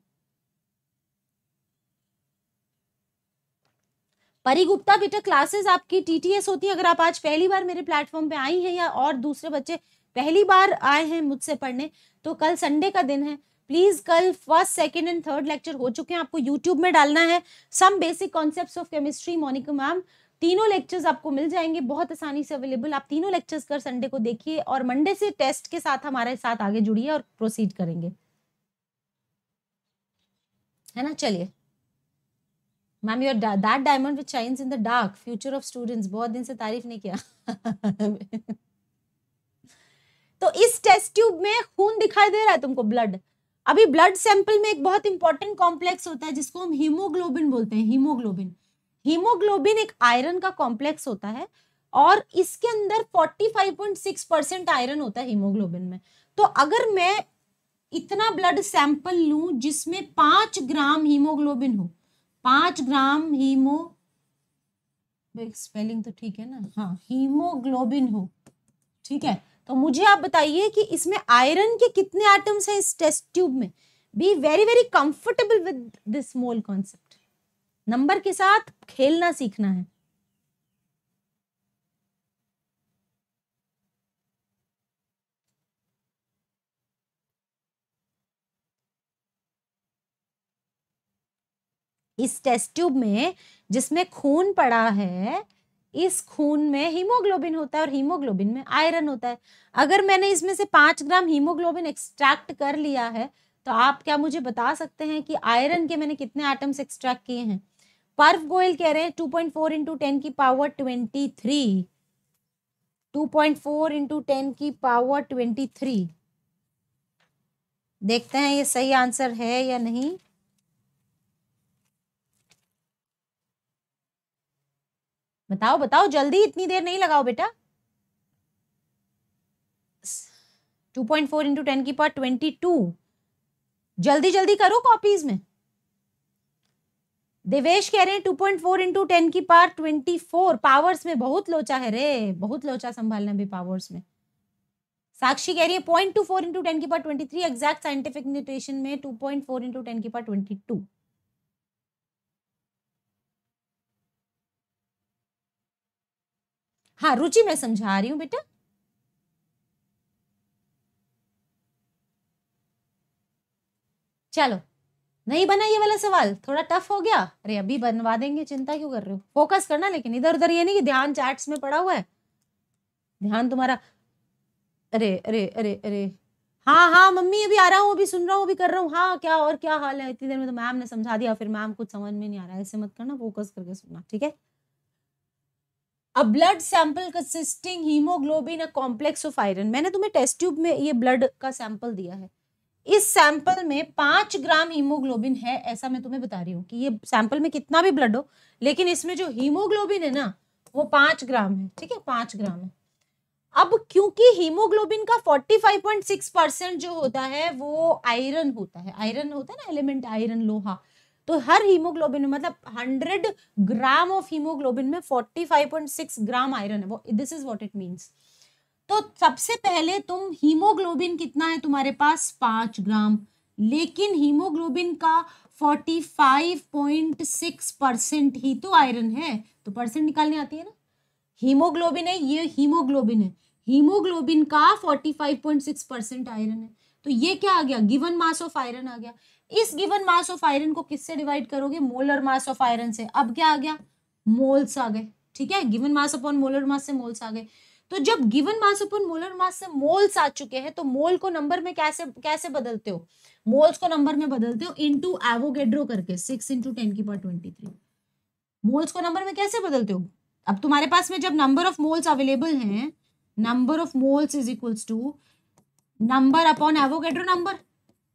परी गुप्ता बेटा क्लासेस आपकी टीटीएस होती है अगर आप आज पहली बार मेरे प्लेटफॉर्म पे आई हैं या और दूसरे बच्चे पहली बार आए हैं मुझसे पढ़ने तो कल संडे का दिन है प्लीज कल first second and third lecture हो चुके हैं आपको यूट्यूब में डालना है some basic concept of chemistry Monika ma'am तीनों लेक्चर्स आपको मिल जाएंगे बहुत आसानी से अवेलेबल आप तीनों लेक्चर्स कर संडे को देखिए और मंडे से टेस्ट के साथ हमारे साथ आगे जुड़िए और प्रोसीड करेंगे है ना चलिए ma'am your that diamond which shines in the dark future of students बहुत दिन से तारीफ नहीं किया तो इस टेस्ट ट्यूब में खून दिखाई दे रहा है तुमको ब्लड अभी ब्लड सैंपल में एक बहुत इंपॉर्टेंट कॉम्प्लेक्स होता है जिसको हम हीमोग्लोबिन बोलते हैं हीमोग्लोबिन हीमोग्लोबिन एक आयरन का कॉम्प्लेक्स होता है और इसके अंदर 45.6 परसेंट आयरन होता है हीमोग्लोबिन में तो अगर मैं इतना ब्लड सैंपल लूं जिसमें पांच ग्राम हीमोग्लोबिन हो पांच ग्राम हीमो स्पेलिंग तो ठीक है ना हाँ हीमोग्लोबिन हो ठीक है तो मुझे आप बताइए कि इसमें आयरन के कितने आइटम्स हैं इस टेस्ट ट्यूब में be very very comfortable with this mole concept number के साथ खेलना सीखना है इस टेस्ट ट्यूब में जिसमें खून पड़ा है इस खून में हीमोग्लोबिन होता है और हीमोग्लोबिन में आयरन होता है अगर मैंने इसमें से पांच ग्राम हीमोग्लोबिन एक्सट्रैक्ट कर लिया है तो आप क्या मुझे बता सकते हैं कि आयरन के मैंने कितने आइटम्स एक्सट्रैक्ट किए हैं पार्थ गोयल कह रहे हैं two point four into ten की power twenty three two point four into ten की पावर ट्वेंटी थ्री देखते हैं ये सही आंसर है या नहीं बताओ बताओ जल्दी इतनी देर नहीं लगाओ बेटा two point four into ten की पावर ट्वेंटी टू जल्दी जल्दी करो कॉपीज में देवेश कह रहे हैं two point four into ten की पार ट्वेंटी फोर पावर्स में बहुत लोचा है रे बहुत लोचा संभालना भी पावर्स में साक्षी कह रही है point two four into ten की पार ट्वेंटी थ्री एग्जैक्ट साइंटिफिक में two point four into ten की पार ट्वेंटी टू हाँ रुचि मैं समझा रही हूं बेटा चलो नहीं बना ये वाला सवाल थोड़ा टफ हो गया अरे अभी बनवा देंगे चिंता क्यों कर रहे हो फोकस करना लेकिन इधर उधर ये नहीं कि ध्यान चार्ट्स में पड़ा हुआ है ध्यान तुम्हारा अरे अरे अरे अरे हाँ हाँ मम्मी अभी आ रहा हूँ अभी सुन रहा हूँ अभी कर रहा हूँ हाँ क्या और क्या हाल है इतनी देर में तो मैम ने समझा दिया फिर मैम कुछ समझ में नहीं आ रहा है ऐसे मत करना फोकस करके सुनना ठीक है a blood sample consisting haemoglobin a complex of iron मैंने तुम्हें टेस्ट ट्यूब में ये ब्लड का सैंपल दिया है इस सैंपल में पांच ग्राम हीमोग्लोबिन है ऐसा मैं तुम्हें बता रही हूँ कि ये सैंपल में कितना भी ब्लड हो लेकिन इसमें जो हीमोग्लोबिन है ना वो पांच ग्राम है ठीक है पांच ग्राम है अब क्योंकि हीमोग्लोबिन का 45.6 परसेंट जो होता है वो आयरन होता है आयरन होता है ना एलिमेंट आयरन लोहा तो हर हीमोग्लोबिन में मतलब 100 ग्राम ऑफ हीमोग्लोबिन में 45.6 ग्राम आयरन है वो this is what it means तो सबसे पहले तुम हीमोग्लोबिन कितना है तुम्हारे पास पाँच ग्राम लेकिन हीमोग्लोबिन का 45.6 परसेंट ही तो आयरन है तो परसेंट निकालने आती है ना हीमोग्लोबिन है ये हीमोग्लोबिन है हीमोग्लोबिन का 45.6 परसेंट आयरन है तो ये क्या आ गया गिवन मास ऑफ आयरन आ गया इस गिवन मास ऑफ आयरन को किससे डिवाइड करोगे मोलर मास ऑफ आयरन से अब क्या आ गया मोल्स आ गए ठीक है given mass upon molar mass से मोल्स आ गए तो जब गिवन मास अपन मोलर मास से मोल्स आ चुके हैं तो मोल को नंबर में कैसे कैसे बदलते हो मोल्स को नंबर में बदलते हो इंटू एवोगेड्रो करके सिक्स इंटू टेन की पार ट्वेंटी थ्री मोल्स को नंबर में कैसे बदलते हो अब तुम्हारे पास में जब नंबर ऑफ मोल्स अवेलेबल हैं number of moles is equals to number upon Avogadro number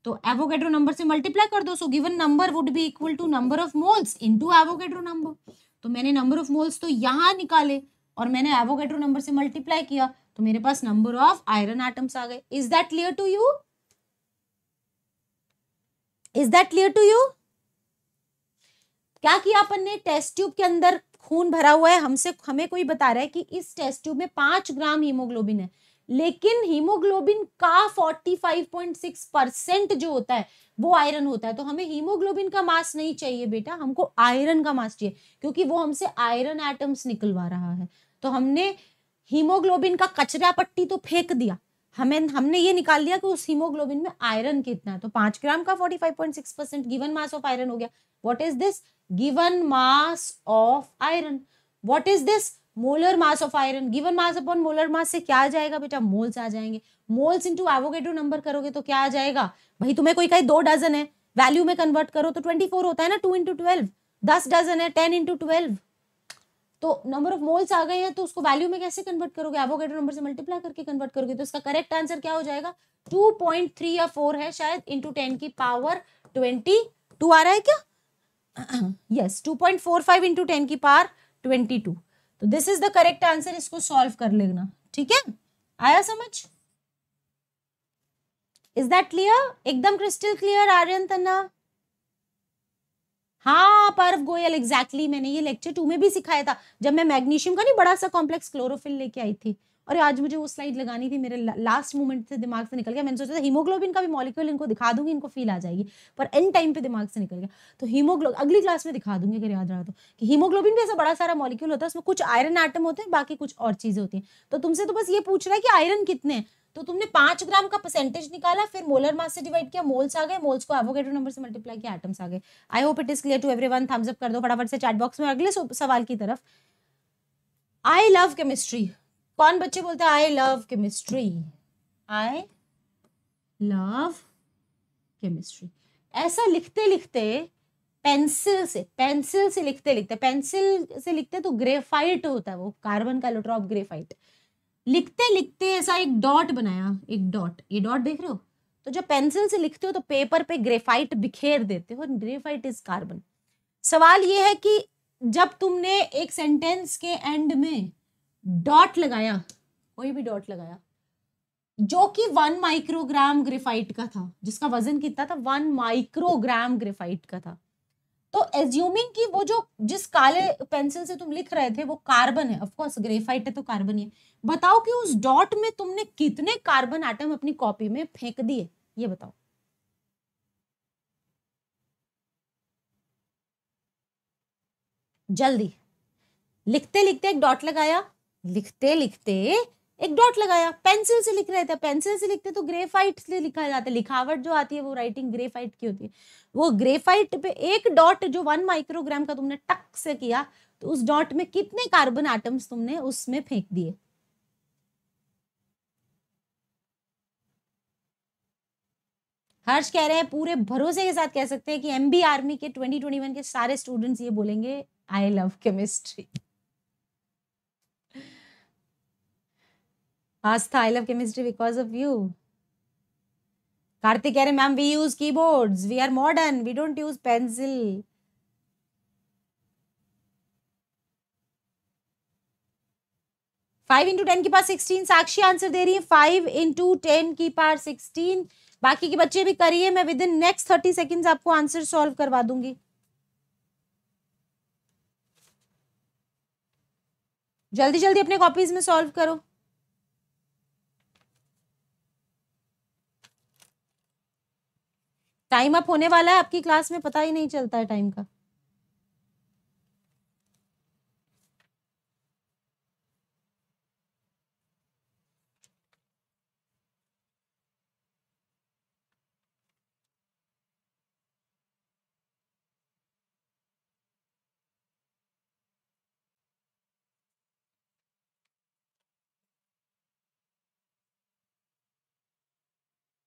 तो एवोगेड्रो नंबर से मल्टीप्लाई कर दो so given number would be equal to number of moles into Avogadro number तो मैंने नंबर ऑफ मोल्स तो यहां निकाले और मैंने एवोगेड्रो नंबर से मल्टीप्लाई किया तो मेरे पास नंबर ऑफ आयरन आइटम्स आ गए is that clear to you is that clear to you क्या किया अपन ने टेस्ट ट्यूब के अंदर खून भरा हुआ है हमसे हमें कोई बता रहा है कि इस टेस्ट ट्यूब में पांच ग्राम हीमोग्लोबिन है लेकिन हीमोग्लोबिन का 45.6 परसेंट जो होता है वो आयरन होता है तो हमें हीमोग्लोबिन का मास नहीं चाहिए बेटा हमको आयरन का मास चाहिए क्योंकि वो हमसे आयरन एटम्स निकलवा रहा है तो हमने हीमोग्लोबिन का कचरा पट्टी तो फेंक दिया हमें हमने ये निकाल लिया कि उस हीमोग्लोबिन में आयरन कितना है तो पांच ग्राम का forty five point six percent given mass of iron हो गया what is this given mass of iron what is this molar mass of iron given mass upon molar mass से क्या आ जाएगा बेटा मोल्स आ जाएंगे मोल्स इंटू एवोगेडो नंबर करोगे तो क्या आ जाएगा भाई तुम्हें कोई कहीं दो डजन है वैल्यू में कन्वर्ट करो तो ट्वेंटी फोर होता है ना टू इंटू ट्वेल्व दस डजन है टेन इंटू ट्वेल्व तो नंबर ऑफ मोल्स आ गए हैं तो उसको वैल्यू में कैसे कन्वर्ट करोगे एवोगेड्रो नंबर से मल्टीप्लाई करके कन्वर्ट करोगे तो इसका करेक्ट आंसर क्या हो जाएगा टू पॉइंट थ्री या फोर है शायद इंटू टेन की पावर ट्वेंटी टू आ रहा है क्या yes two point four five into ten की पावर ट्वेंटी टू तो this is the correct answer इसको सॉल्व कर लेना ठीक है आया समझ इज दैट क्लियर एकदम क्रिस्टल क्लियर आर्यन तन्ना हाँ पर्व गोयल एग्जैक्टली exactly, मैंने ये लेक्चर टू में भी सिखाया था जब मैं मैग्नीशियम का नहीं बड़ा सा कॉम्प्लेक्स क्लोरोफिल लेके आई थी और आज मुझे वो स्लाइड लगानी थी मेरे लास्ट मोमेंट से दिमाग से निकल गया मैंने सोचा था हीमोग्लोबिन का भी मॉलिक्यूल इनको दिखा दूंगी इनको फील आ जाएगी पर एंड टाइम पे दिमाग से निकल गया तो हीमोग्लो अगली क्लास में दिखा दूंगी अगर याद रहा तो कि हीमोग्लोबिन भी ऐसा बड़ा सारा मॉलिक्यूल होता है उसमें कुछ आयरन आइटम होते हैं बाकी कुछ और चीज़ें होती हैं तो तुमसे तो बस ये पूछ रहा है कि आयरन कितने हैं तो तुमने पांच ग्राम का परसेंटेज निकाला फिर मोलर मास से डिवाइड किया मोल्स आ गए मोल्स को एवोगेड्रो नंबर से मल्टीप्लाई किया एटम्स आ गए I hope it is clear to everyone thumbs up कर दो फटाफट से चैट बॉक्स में अगले सवाल की तरफ आई लव केमिस्ट्री कौन बच्चे बोलते हैं I love chemistry I love chemistry ऐसा लिखते लिखते पेंसिल से पेंसिल से लिखते लिखते पेंसिल से लिखते तो ग्रेफाइट होता है वो कार्बन का लोट्रॉप ग्रेफाइट लिखते लिखते ऐसा एक डॉट बनाया एक डॉट ये डॉट देख रहे हो तो जब पेंसिल से लिखते हो तो पेपर पे ग्रेफाइट बिखेर देते हो ग्रेफाइट इज कार्बन सवाल ये है कि जब तुमने एक सेंटेंस के एंड में डॉट लगाया कोई भी डॉट लगाया जो कि वन माइक्रोग्राम ग्रेफाइट का था जिसका वजन कितना था वन माइक्रोग्राम ग्रेफाइट का था तो एज्यूमिंग कि वो जो जिस काले पेंसिल से तुम लिख रहे थे वो कार्बन है ऑफ कोर्स ग्रेफाइट है तो कार्बन है बताओ कि उस डॉट में तुमने कितने कार्बन आइटम अपनी कॉपी में फेंक दिए ये बताओ जल्दी लिखते लिखते एक डॉट लगाया लिखते लिखते एक डॉट लगाया पेंसिल से लिख रहे थे पेंसिल से लिखते तो ग्रेफाइट से लिखा जाता है लिखावट जो आती है वो राइटिंग ग्रेफाइट की होती है वो ग्रेफाइट पे एक डॉट जो वन माइक्रोग्राम का तुमने टक से किया तो उस डॉट में कितने कार्बन आइटम्स तुमने उसमें फेंक दिए हर्ष कह रहे हैं पूरे भरोसे के साथ कह सकते हैं कि एम आर्मी के 2021 के सारे स्टूडेंट्स ये बोलेंगे I love chemistry Aastha I love chemistry because of you Kartik कह रहे ma'am we use keyboards we are modern we don't use pencil five into ten की पास सिक्सटीन साक्षी आंसर दे रही है फाइव इंटू टेन की पार सिक्सटीन बाकी के बच्चे भी करिए मैं within next thirty second आपको आंसर सॉल्व करवा दूंगी जल्दी जल्दी अपने कॉपीज में सॉल्व करो टाइम अप होने वाला है आपकी क्लास में पता ही नहीं चलता है टाइम का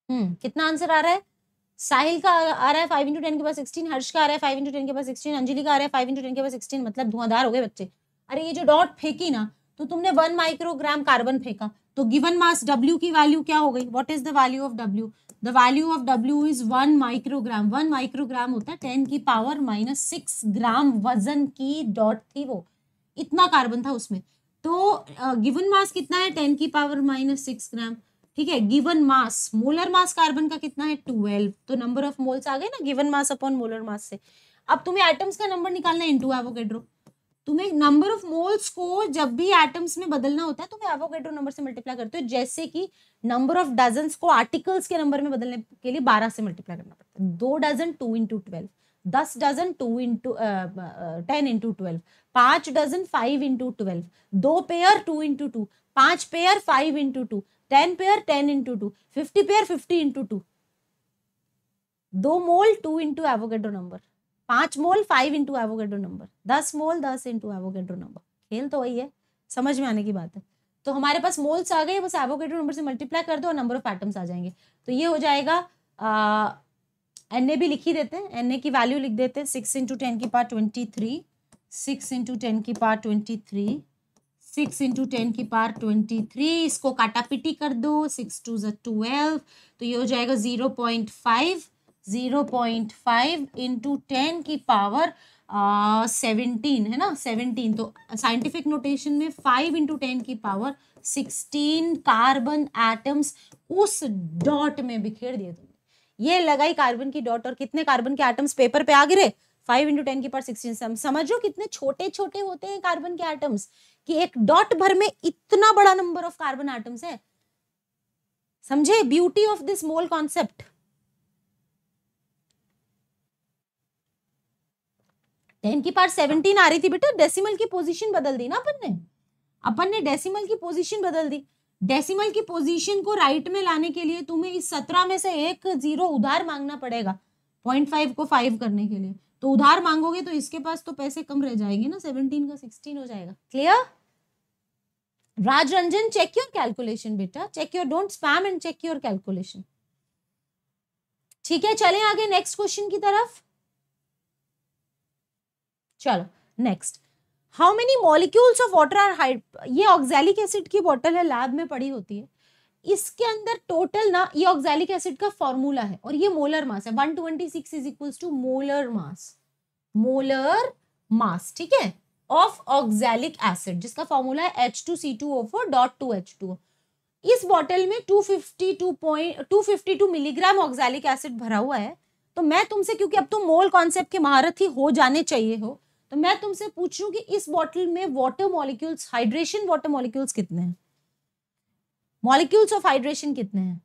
हम्म कितना आंसर आ रहा है साहिल का आ रहा है फाइव इंटू टेन के पास सिक्सटीन हर्ष का आ रहा है फाइव इंटू टेन के पास सिक्सटीन अंजलि का आ रहा है फाइव इंटू टेन के पास सिक्सटीन मतलब धुआंधार हो गए बच्चे अरे ये जो डॉट फेंकी ना तो तुमने वन माइक्रोग्राम कार्बन फेंका तो गिवन मास W की वैल्यू क्या हो गई what is the value of W the value of W is one microgram one microgram होता है टेन की पावर माइनस सिक्स ग्राम वजन की डॉट थी वो इतना कार्बन था उसमें तो गिवन uh, मास कितना है टेन की पावर माइनस सिक्स ग्राम ठीक है given mass molar mass carbon का कितना है ट्वेल्व तो नंबर ऑफ मोल्स आ गए ना given mass upon molar mass से अब तुम्हें एटम्स का नंबर निकालना है इंटू एवोगेड्रो तुम्हें नंबर ऑफ मोल्स को जब भी एटम्स में बदलना होता है तुम्हें एवोगेड्रो नंबर से मल्टीप्लाई करते हो जैसे कि नंबर ऑफ डजन को आर्टिकल्स के नंबर में बदलने के लिए बारह से मल्टीप्लाई करना पड़ता है दो डजन टू इंटू ट्वेल्व दस dozen two into ten into twelve पांच डजन फाइव इंटू ट्वेल्व दो पेयर टू इंटू टू पांच pair five into two ten pair ten into two fifty pair fifty into two दो mole two into Avogadro number पांच mole five into Avogadro number दस mole दस into Avogadro number खेल तो वही है समझ में आने की बात है तो हमारे पास मोल्स आ गए बस एवोगेड्रो नंबर से मल्टीप्लाई कर दो और नंबर ऑफ एटम्स आ जाएंगे तो ये हो जाएगा एन ए भी लिख ही देते हैं एन ए की वैल्यू लिख देते हैं सिक्स इंटू टेन की पार twenty three six into ten की पार twenty three six into ten की पार ट्वेंटी थ्री इसको काटा पिटी कर दो सिक्स टू ज़ ट्वेल्व तो ये हो जाएगा zero point five zero point five into ten की पावर सेवनटीन uh, है ना सेवनटीन तो साइंटिफिक नोटेशन में फाइव इंटू टेन की पावर सिक्सटीन कार्बन एटम्स उस डॉट में बिखेर दिए तुमने ये लगाई कार्बन की डॉट और कितने कार्बन के एटम्स पेपर पे आ गिरे फाइव इंटू टेन की पर सिक्सटीन सम समझो कितने छोटे छोटे होते हैं कार्बन के आइटम्स कि एक डॉट भर में इतना बड़ा नंबर ऑफ कार्बन आइटम्स है समझे beauty of this mole concept ten की पावर सेवनटीन आ रही थी बेटा डेसिमल की पोजीशन बदल दी ना अपन ने अपन ने डेसिमल की पोजीशन बदल दी डेसिमल की पोजीशन को राइट में लाने के लिए तुम्हें इस सत्रह में से एक जीरो उधार मांगना पड़ेगा पॉइंट फाइव को फाइव करने के लिए तो उधार मांगोगे तो इसके पास तो पैसे कम रह जाएंगे ना सेवनटीन का सिक्सटीन हो जाएगा clear Rajranjan check your calculation बेटा check your don't spam and check your calculation ठीक है चलें आगे नेक्स्ट क्वेश्चन की तरफ चलो next how many molecules of water are hide ये ऑक्सैलिक एसिड की बॉटल है लैब में पड़ी होती है इसके अंदर टोटल ना ये ऑक्सैलिक एसिड का फॉर्मूला है और ये मोलर मास है 126 twenty six is equal to molar mass molar mass ठीक है ऑफ ऑक्सैलिक एसिड जिसका फॉर्मूला है H two C two O four dot two H two इस बॉटल में two fifty two point two fifty two milligram oxalic acid भरा हुआ है तो मैं तुमसे क्योंकि अब तुम मोल कॉन्सेप्ट के महारत ही हो जाने चाहिए हो तो मैं तुमसे पूछूं कि इस बॉटल में water molecules hydration water molecules कितने हैं मॉलिक्यूल्स ऑफ हाइड्रेशन कितने हैं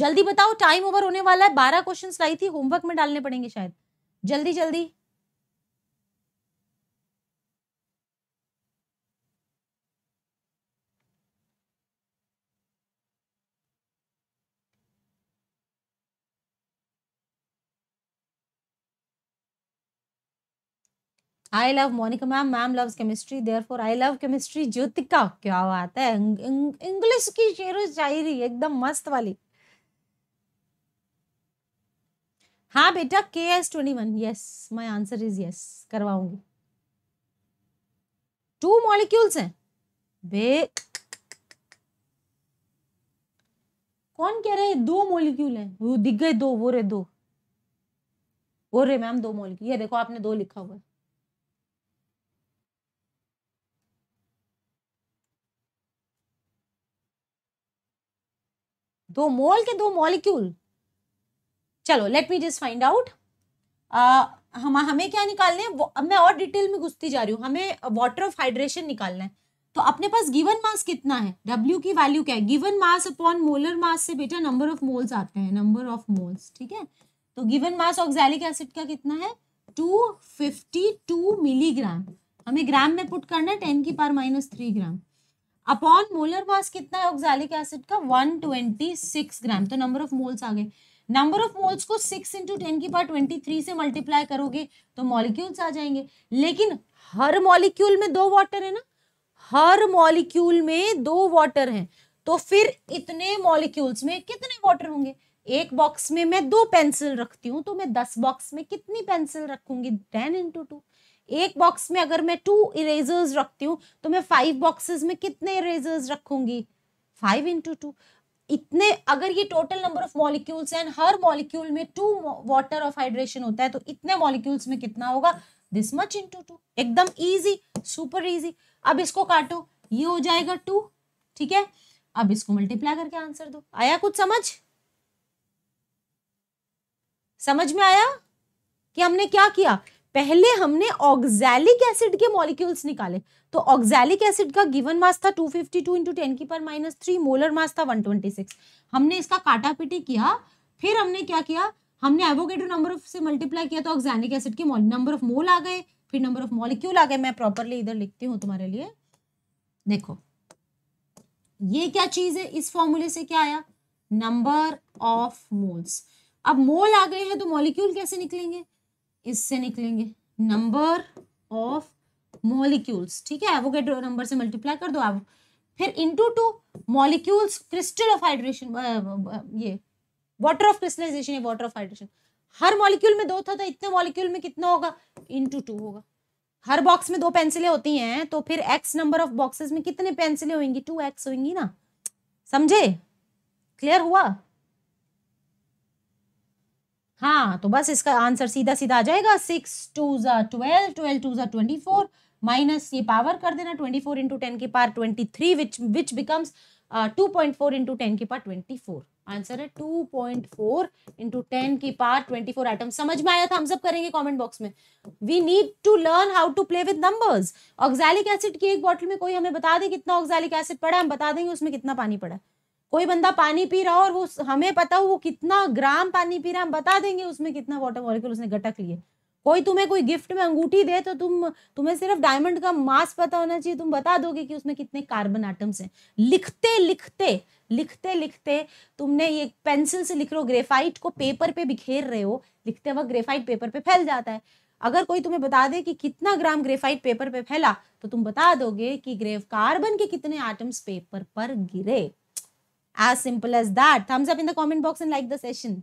जल्दी बताओ टाइम ओवर होने वाला है बारह क्वेश्चन लाई थी होमवर्क में डालने पड़ेंगे शायद जल्दी जल्दी I love Monika ma'am ma'am love chemistry therefore I love chemistry Jyotika क्या बात है इंग्लिश की शेर शायरी एकदम मस्त वाली हाँ बेटा K S twenty one yes my answer is yes करवाऊंगी टू मॉलिक्यूल्स हैं बे कौन कह रहे हैं दो मॉलिक्यूल हैं वो दिख गए दो वो रे दो वो रे मैम दो मॉलिक्यूल ये देखो आपने दो लिखा हुआ है दो मोल के दो मॉलिक्यूल चलो let me just find out हम हमें क्या निकालना है अब मैं और डिटेल में घुसती जा रही हूँ हमें वाटर ऑफ हाइड्रेशन निकालना है तो अपने पास गिवन मास कितना है डब्ल्यू की वैल्यू क्या है given mass upon molar mass से बेटा नंबर ऑफ मोल्स आते हैं नंबर ऑफ मोल्स ठीक है तो गिवन मास ऑक्सैलिक एसिड का कितना है टू फिफ्टी टू मिलीग्राम हमें ग्राम में पुट करना है टेन की power minus three gram upon molar mass कितना है ऑक्सैलिक एसिड का 126 ग्राम तो नंबर ऑफ मोल्स आ गए नंबर ऑफ मोल्स को 6 इंटू टेन की पार्ट 23 से मल्टीप्लाई करोगे तो मॉलिक्यूल्स आ जाएंगे लेकिन हर मॉलिक्यूल में दो वाटर है ना हर मॉलिक्यूल में दो वाटर हैं तो फिर इतने मॉलिक्यूल्स में कितने वाटर होंगे एक बॉक्स में मैं दो पेंसिल रखती हूँ तो मैं दस बॉक्स में कितनी पेंसिल रखूंगी टेन इंटू टू एक बॉक्स में अगर मैं टू इरेजर्स रखती हूँ तो मैं फाइव बॉक्सेस में कितने इरेजर्स रखूंगी फाइव इंटू टू इतने अगर ये टोटल नंबर ऑफ मॉलिक्यूल्स हैं हर मॉलिक्यूल में टू वाटर ऑफ हाइड्रेशन होता है तो इतने मॉलिक्यूल्स में कितना होगा दिस मच इंटू टू एकदम इजी सुपर इजी अब इसको काटो ये हो जाएगा टू ठीक है अब इसको मल्टीप्लाई करके आंसर दो आया कुछ समझ समझ में आया कि हमने क्या किया पहले हमने ऑक्सैलिक एसिड के मॉलिक्यूल्स निकाले तो ऑक्सैलिक एसिड का गिवन मास था 252 फिफ्टी टू इंटू टेन की पर माइनस थ्री मोलर मास था 126 हमने इसका काटापिटी किया फिर हमने क्या किया हमने एवोगेटो नंबर ऑफ से मल्टीप्लाई किया तो ऑक्सैलिक एसिड के नंबर ऑफ मोल आ गए फिर नंबर ऑफ मॉलिक्यूल आ गए मैं प्रॉपरली इधर लिखती हूँ तुम्हारे लिए देखो ये क्या चीज है इस फॉर्मूले से क्या आया नंबर ऑफ मोल्स अब मोल आ गए हैं तो मॉलिक्यूल कैसे निकलेंगे इससे निकलेंगे नंबर ऑफ मॉलिक्यूल्स ठीक है एवोगेड्रो नंबर से मल्टीप्लाई कर दो आप फिर into two molecules crystal of hydration ये वाटर ऑफ क्रिस्टलाइजेशन या वाटर ऑफ हाइड्रेशन हर मॉलिक्यूल में दो था तो इतने मॉलिक्यूल में कितना होगा इंटू टू होगा हर बॉक्स में दो पेंसिलें होती हैं तो फिर एक्स नंबर ऑफ बॉक्सेस में कितने पेंसिलें होंगी टू एक्स होंगी ना समझे क्लियर हुआ हाँ तो बस इसका आंसर सीधा सीधा आ जाएगा सिक्स टू ज़ा ट्वेल्व ट्वेल्व टू ज़ा ट्वेंटी फोर माइनस ये पावर कर देना ट्वेंटी फोर इंटू टेन के पार twenty three which which becomes two point four into ten के पार ट्वेंटी फोर आंसर है two point four into ten की पार ट्वेंटी फोर आइटम समझ में आया था हम सब करेंगे कमेंट बॉक्स में we need to learn how to play with numbers oxalic acid की एक बॉटल में कोई हमें बता दे कितना ऑक्सैलिक एसिड पड़ा हम बता देंगे उसमें कितना पानी पड़ा कोई बंदा पानी पी रहा हो और वो हमें पता हो वो कितना ग्राम पानी पी रहा है हम बता देंगे उसमें कितना वाटर मॉलिक्यूल उसने घटक लिए कोई तुम्हें कोई गिफ्ट में अंगूठी दे तो तुम तुम्हें सिर्फ डायमंड का मास पता होना चाहिए तुम बता दोगे कि उसमें कितने कार्बन आइटम्स हैं लिखते लिखते लिखते लिखते तुमने ये पेंसिल से लिख रहे हो ग्रेफाइट को पेपर पे बिखेर रहे हो लिखते वक्त ग्रेफाइट पेपर पे फैल जाता है अगर कोई तुम्हें बता दे कि कितना ग्राम ग्रेफाइट पेपर पे फैला तो तुम बता दोगे कि ग्रेफ कार्बन के कितने आइटम्स पेपर पर गिरे as simple as that thumbs up in the comment box and like the session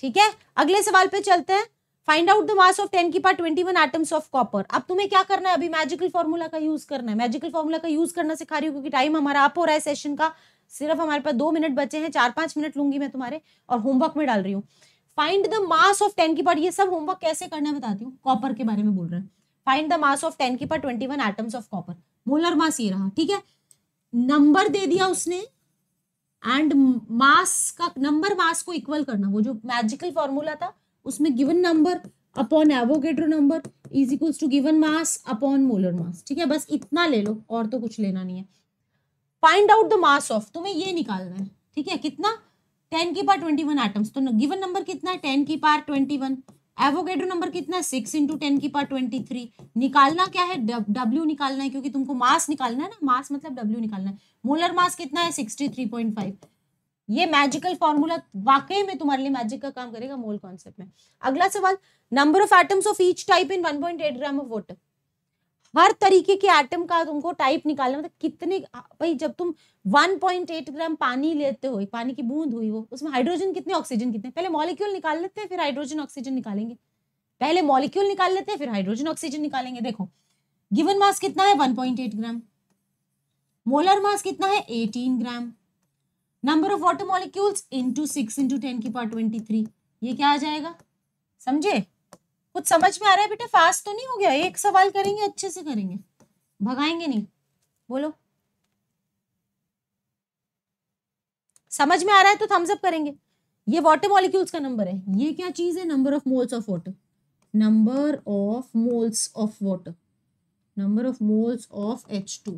ठीक है अगले सवाल पे चलते हैं find out the mass of ten की पार twenty one items of copper अब तुम्हें क्या करना है अभी मैजिकल फॉर्मूला का यूज करना है मैजिकल फॉर्मूला का यूज करना सिखा रही हूँ क्योंकि टाइम हमारा अप हो रहा है सेशन का सिर्फ हमारे पास दो मिनट बचे हैं चार पांच मिनट लूंगी मैं तुम्हारे और होमवर्क में डाल रही हूँ find the mass of ten की पार ये सब होमवर्क कैसे करना है बताती हूँ कॉपर के बारे में बोल रहे हैं find the mass of ten की पार twenty one items of copper molar mass ये रहा ठीक है नंबर दे दिया उसने एंड मास का नंबर मास को इक्वल करना वो जो मैजिकल फॉर्मूला था उसमें given number upon Avogadro number is equals to given mass upon molar mass ठीक है बस इतना ले लो और तो कुछ लेना नहीं है find out the mass of तुम्हें ये निकालना है ठीक है कितना टेन की पार ट्वेंटी वन आइटम्स तो गिवन नंबर कितना है टेन की पार ट्वेंटी वन एवोगेड्रो नंबर कितना है सिक्स इंटू टेन की पार ट्वेंटी थ्री निकालना क्या है डब्ल्यू निकालना है क्योंकि तुमको मास निकालना है ना मास मतलब डब्ल्यू निकालना है मोलर मास कितना है सिक्सटी थ्री पॉइंट फाइव ये मैजिकल फॉर्मूला वाकई में तुम्हारे लिए मैजिक का काम करेगा मोल कॉन्सेप्ट में अगला सवाल number of atoms of each type in 1.8 gram of water हर तरीके के आइटम का तुमको टाइप निकालना मतलब कितने भाई जब तुम 1.8 ग्राम पानी लेते हो पानी की बूंद हुई वो उसमें हाइड्रोजन कितने ऑक्सीजन कितने पहले मॉलिक्यूल निकाल लेते हैं फिर हाइड्रोजन ऑक्सीजन निकालेंगे पहले मॉलिक्यूल निकाल लेते हैं फिर हाइड्रोजन ऑक्सीजन निकालेंगे देखो गिवन मास कितना है वन ग्राम मोलर मास कितना है eighteen gram number of water molecules into six into ten की पार ट्वेंटी थ्री ये क्या आ जाएगा समझे कुछ समझ में आ रहा है बेटा फास्ट तो नहीं हो गया एक सवाल करेंगे अच्छे से करेंगे भगाएंगे नहीं बोलो समझ में आ रहा है तो थम्स अप करेंगे ये वाटर मॉलिक्यूल्स का नंबर है ये क्या चीज है number of moles of water number of moles of water number of moles of H two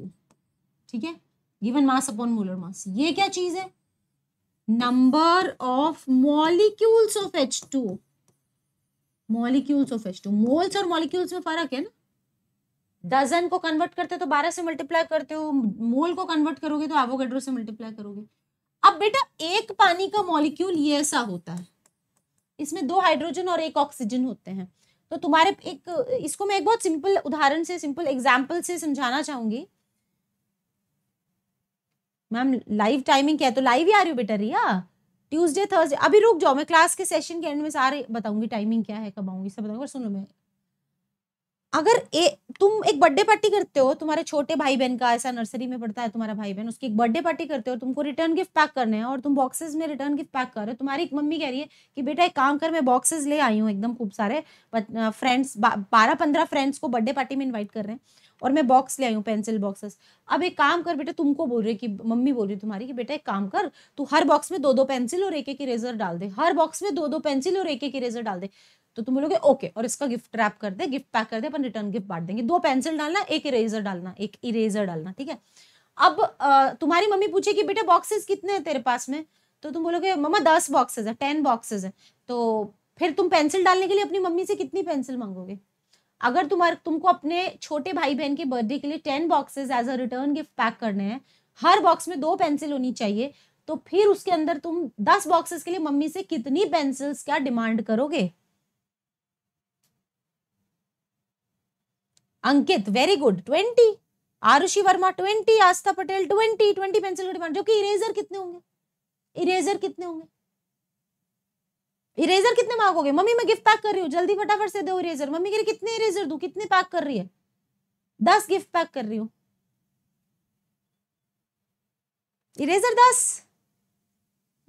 ठीक है given mass upon molar mass ये क्या चीज है number of molecules of H two molecules of H two moles और molecules में फर्क है ना डजन को कन्वर्ट करते तो बारह से मल्टीप्लाई करते हो मोल को कन्वर्ट करोगे तो एवोगेड्रो से मल्टीप्लाई करोगे अब बेटा एक पानी का मॉलिक्यूल ये ऐसा होता है इसमें दो हाइड्रोजन और एक ऑक्सीजन होते हैं तो तुम्हारे एक इसको मैं एक बहुत सिंपल उदाहरण से सिंपल एग्जाम्पल से समझाना चाहूंगी मैम लाइव टाइमिंग क्या है तो लाइव ही आ रही हो बेटा रिया ट्यूसडे थर्सडे अभी रुक जाओ मैं क्लास के सेशन के एंड में सारे बताऊंगी टाइमिंग क्या है कब आऊंगी सब बताऊंगी सुनो मैं अगर ए, तुम एक बर्थडे पार्टी करते हो तुम्हारे छोटे भाई बहन का ऐसा नर्सरी में पढ़ता है तुम्हारा भाई बहन उसकी एक बर्थडे पार्टी करते हो तुमको रिटर्न गिफ्ट पैक करने हैं और तुम बॉक्सेस में रिटर्न गिफ्ट पैक कर रहे हो तुम्हारी एक मम्मी कह रही है कि बेटा एक काम कर मैं बॉक्सेस ले आई हूँ एकदम खूब सारे फ्रेंड्स बारह पंद्रह फ्रेंड्स को बर्थडे पार्टी में इन्वाइट कर रहे हैं और मैं बॉक्स ले आई हूँ पेंसिल बॉक्सेस अब एक काम कर बेटा तुमको बोल रही कि मम्मी बोल रही तुम्हारी कि बेटा एक काम कर तू हर बॉक्स में दो दो पेंसिल और एक एक इरेजर डाल दे हर बॉक्स में दो दो पेंसिल और एक एक इरेजर डाल दे तो तुम बोलोगे ओके और इसका गिफ्ट रैप कर दे गिफ्ट पैक कर दे अपन रिटर्न गिफ्ट बांट देंगे दो पेंसिल डालना एक इरेजर डालना एक इरेजर डालना ठीक है अब तुम्हारी मम्मी पूछे कि बेटा बॉक्सेस कितने हैं तेरे पास में तो तुम बोलोगे मम्मा दस बॉक्सेस है टेन बॉक्सेज है तो फिर तुम पेंसिल डालने के लिए अपनी मम्मी से कितनी पेंसिल मांगोगे अगर तुम्हारे तुमको अपने छोटे भाई बहन के बर्थडे के लिए ten boxes as a return gift pack करने हैं हर बॉक्स में दो पेंसिल होनी चाहिए तो फिर उसके अंदर तुम दस बॉक्सेस के लिए मम्मी से कितनी पेंसिल्स क्या डिमांड करोगे Ankit very good twenty Arushi Verma twenty Aastha Patel twenty twenty pencil का डिमांड जो कि इरेजर कितने होंगे इरेजर कितने होंगे इरेजर कितने मांगोगे मम्मी मैं गिफ्ट पैक कर रही हूँ जल्दी फटाफट से दो इरेजर मम्मी के लिए कितने इरेजर दू कितने पैक कर रही है दस गिफ्ट पैक कर रही हूँ इरेजर दस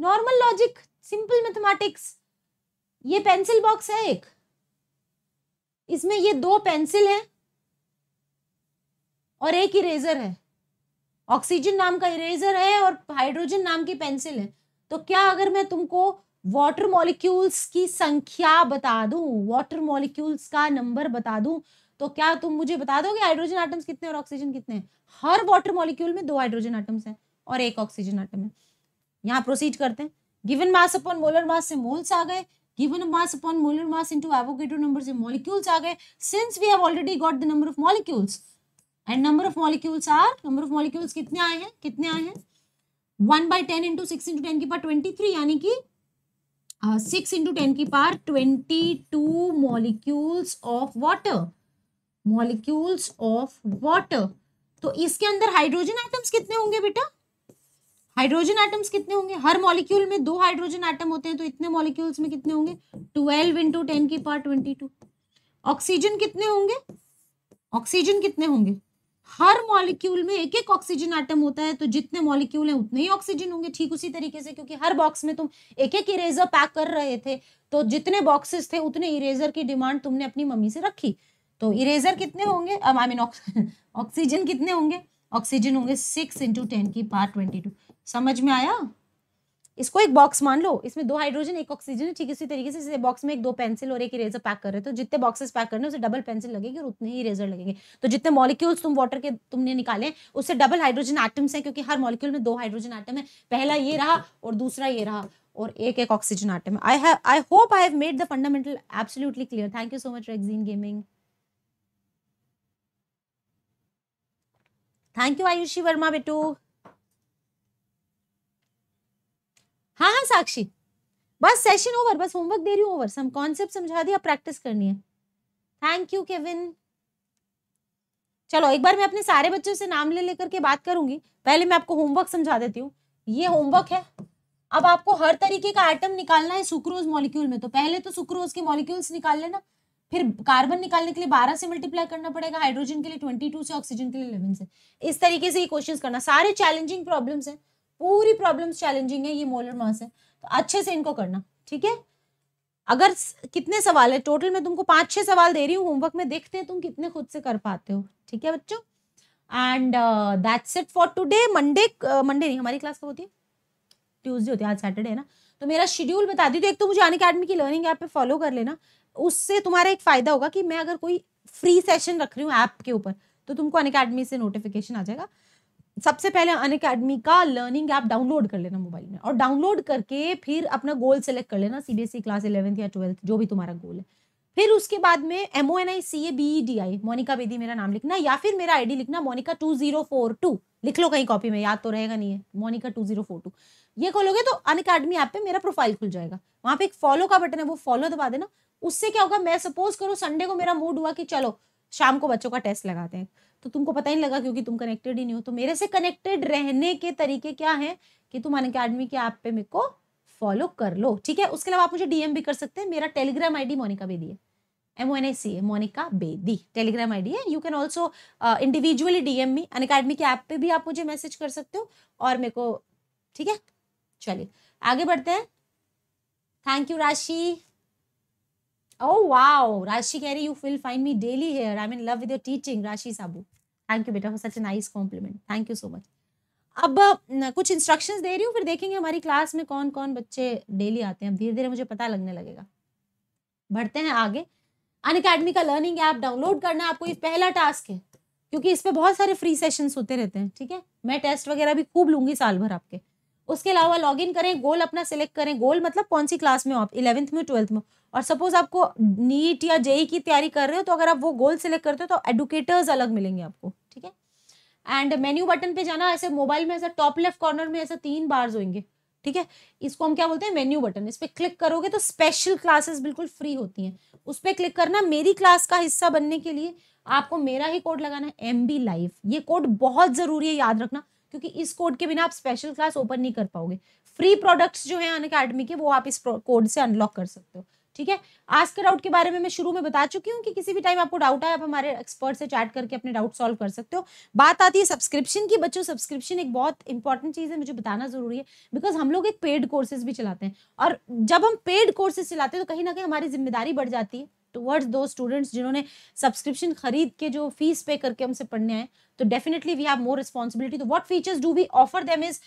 नॉर्मल लॉजिक सिंपल मैथमेटिक्स ये पेंसिल बॉक्स है एक इसमें ये दो पेंसिल है और एक इरेजर है ऑक्सीजन नाम का इरेजर है और हाइड्रोजन नाम की पेंसिल है तो क्या अगर मैं तुमको वाटर मॉलिक्यूल्स की संख्या बता दूं वाटर मॉलिक्यूल्स का नंबर बता दूं तो क्या तुम मुझे बता दो हाइड्रोजन आइटम्स कितने और ऑक्सीजन कितने हर वाटर मॉलिक्यूल में दो हाइड्रोजन आइटम्स हैं और एक ऑक्सीजन आइटम है यहाँ प्रोसीड करते हैं given mass upon molar mass से मोल्स आ गए given mass upon molar mass into avogadro number से मॉलिक्यूल्स आ गए since we have already got the number of molecules and number of molecules are number of molecules कितने आए हैं कितने आए हैं 1 by 10 into 6 into 10 की पावर 23 यानी कि सिक्स इंटू टेन की पार twenty two molecules of water molecules of water तो इसके अंदर हाइड्रोजन आइटम्स कितने होंगे बेटा हाइड्रोजन आइटम्स कितने होंगे हर मॉलिक्यूल में दो हाइड्रोजन आइटम होते हैं तो इतने मॉलिक्यूल्स में कितने होंगे ट्वेल्व इंटू टेन की पार ट्वेंटी टू ऑक्सीजन कितने होंगे ऑक्सीजन कितने होंगे हर मॉलिक्यूल में एक एक ऑक्सीजन आइटम होता है तो जितने मॉलिक्यूल हैं उतने ही ऑक्सीजन होंगे ठीक उसी तरीके से क्योंकि हर बॉक्स में तुम एक एक इरेजर पैक कर रहे थे तो जितने बॉक्सेस थे उतने इरेजर की डिमांड तुमने अपनी मम्मी से रखी तो इरेजर कितने होंगे आई मीन ऑक्सीजन कितने होंगे ऑक्सीजन होंगे सिक्स इंटू टेन की पार ट्वेंटी टू समझ में आया इसको एक बॉक्स मान लो इसमें दो हाइड्रोजन एक ऑक्सीजन ठीक इसी तरीके से इसे बॉक्स में एक दो पेंसिल और एक इरेजर पैक कर रहे हो तो जितने बॉक्सेस पैक करने उसे डबल पेंसिल लगेगी और उतने ही इरेजर लगेंगे तो जितने मॉलिक्यूल्स तुम वाटर के तुमने निकाले उससे डबल हाइड्रोजन आइटम्स हैं क्योंकि हर मॉलिक्यूल में दो हाइड्रोजन आइटम है पहला ये रहा और दूसरा ये रहा और एक एक oxygen item I I hope I have made the fundamental absolutely clear thank you so much रेगजीन gaming thank you Aayushi Verma बेटू हाँ हाँ साक्षी बस सेशन ओवर बस होमवर्क दे रही हूँ ओवर सम कॉन्सेप्ट समझा दिया प्रैक्टिस करनी है थैंक यू केविन चलो एक बार मैं अपने सारे बच्चों से नाम ले लेकर के बात करूंगी पहले मैं आपको होमवर्क समझा देती हूँ ये होमवर्क है अब आपको हर तरीके का आइटम निकालना है सुक्रोज मॉलिक्यूल में तो पहले तो सुक्रोज के मॉलिक्यूल्स निकाल लेना फिर कार्बन निकालने के लिए बारह से मल्टीप्लाई करना पड़ेगा हाइड्रोजन के लिए ट्वेंटी टू से ऑक्सीजन के लिए इलेवन से इस तरीके से ये क्वेश्चन करना सारे चैलेंजिंग प्रॉब्लम्स हैं पूरी प्रॉब्लम्स चैलेंजिंग है ये मोलर मास है तो अच्छे से इनको करना ठीक है अगर कितने सवाल है टोटल मैं तुमको पांच छह सवाल दे रही हूँ होमवर्क में देखते हैं तुम कितने खुद से कर पाते हो ठीक है बच्चों and that's it for today Monday Monday नहीं हमारी क्लास कब होती है ट्यूजडे होती है आज सैटरडे है ना तो मेरा शेड्यूल बता दी तो एक तो मुझे अन अकेडमी की लर्निंग ऐप पे फॉलो कर लेना उससे तुम्हारा एक फायदा होगा कि मैं अगर कोई फ्री सेशन रख रही हूँ ऐप के ऊपर तो तुमको अन से नोटिफिकेशन आ जाएगा सबसे पहले अन अकेडमी का लर्निंग ऐप डाउनलोड कर लेना मोबाइल में और डाउनलोड करके फिर अपना गोल सेलेक्ट कर लेना सीबीएसई क्लास इलेवंथ या ट्वेल्थ जो भी तुम्हारा गोल है फिर उसके बाद में M O N I C A B E D I Monica Bedi मेरा नाम लिखना या फिर मेरा आईडी लिखना Monica two zero four two लिख लो कहीं कॉपी में याद तो रहेगा नहीं है Monica two zero four two ये खोलोगे तो अन अकेडमी ऐप पे मेरा प्रोफाइल खुल जाएगा वहाँ पे एक फॉलो का बटन है वो फॉलो दबा देना उससे क्या होगा मैं सपोज करूँ संडे को मेरा मूड हुआ कि चलो शाम को बच्चों का टेस्ट लगाते हैं तो तुमको पता ही नहीं लगा क्योंकि तुम कनेक्टेड ही नहीं हो तो मेरे से कनेक्टेड रहने के तरीके क्या हैं कि तुम अन अकेडमी के ऐप पे मेरे को फॉलो कर लो ठीक है उसके अलावा आप मुझे डीएम भी कर सकते हैं मेरा टेलीग्राम आईडी मोनिका बेदी है M N A C A Monica Bedi Telegram ID है you can also individually DM me Unacademy के ऐप पे भी आप मुझे मैसेज कर सकते हो और मेरे को ठीक है चलिए आगे बढ़ते हैं थैंक यू राशि ओ वाओ राशि कह रही you fill find me daily here I mean love with your teaching Rashi Sabu thank you बेटा for such a nice compliment thank you so much अब कुछ इंस्ट्रक्शंस दे रही हूँ फिर देखेंगे हमारी क्लास में कौन कौन बच्चे डेली आते हैं अब धीरे धीरे मुझे पता लगने लगेगा बढ़ते हैं आगे अन अकेडमी का लर्निंग ऐप डाउनलोड करना है आपको ये पहला टास्क है क्योंकि इस पर बहुत सारे फ्री सेशन होते रहते हैं ठीक है मैं टेस्ट वगैरह भी खूब लूंगी साल भर आपके उसके अलावा लॉग करें गोल अपना सिलेक्ट करें गोल मतलब कौन सी क्लास में हो आप इलेवंथ में ट्वेल्थ में और सपोज आपको नीट या जेई की तैयारी कर रहे हो तो अगर आप वो गोल सेलेक्ट करते हो तो एडुकेटर्स अलग मिलेंगे आपको ठीक है एंड मेन्यू बटन पे जाना ऐसे मोबाइल में ऐसा टॉप लेफ्ट कॉर्नर में ऐसा तीन बार होंगे ठीक है इसको हम क्या बोलते हैं मेन्यू बटन इस पर क्लिक करोगे तो स्पेशल क्लासेस बिल्कुल फ्री होती हैं उस पर क्लिक करना मेरी क्लास का हिस्सा बनने के लिए आपको मेरा ही कोड लगाना है एम बी लाइफ ये कोड बहुत ज़रूरी है याद रखना क्योंकि इस कोड के बिना आप स्पेशल क्लास ओपन नहीं कर पाओगे फ्री प्रोडक्ट्स जो है अन अकेडमी के वो आप इस कोड से अनलॉक कर सकते हो ठीक है आस्क डाउट के बारे में मैं शुरू में बता चुकी हूँ कि किसी भी टाइम आपको डाउट आए आप हमारे एक्सपर्ट से चैट करके अपने डाउट सॉल्व कर सकते हो बात आती है सब्सक्रिप्शन की बच्चों सब्सक्रिप्शन एक बहुत इंपॉर्टेंट चीज़ है मुझे बताना जरूरी है बिकॉज हम लोग एक पेड कोर्सेज भी चलाते हैं और जब हम पेड कोर्सेज चलाते हैं तो कहीं ना कहीं हमारी जिम्मेदारी बढ़ जाती है टूवर्ड्स दो स्टूडेंट्स जिन्होंने सब्सक्रिप्शन खरीद के जो फीस पे करके हमसे पढ़ने आए तो definitely we have more responsibility तो what features do we offer them is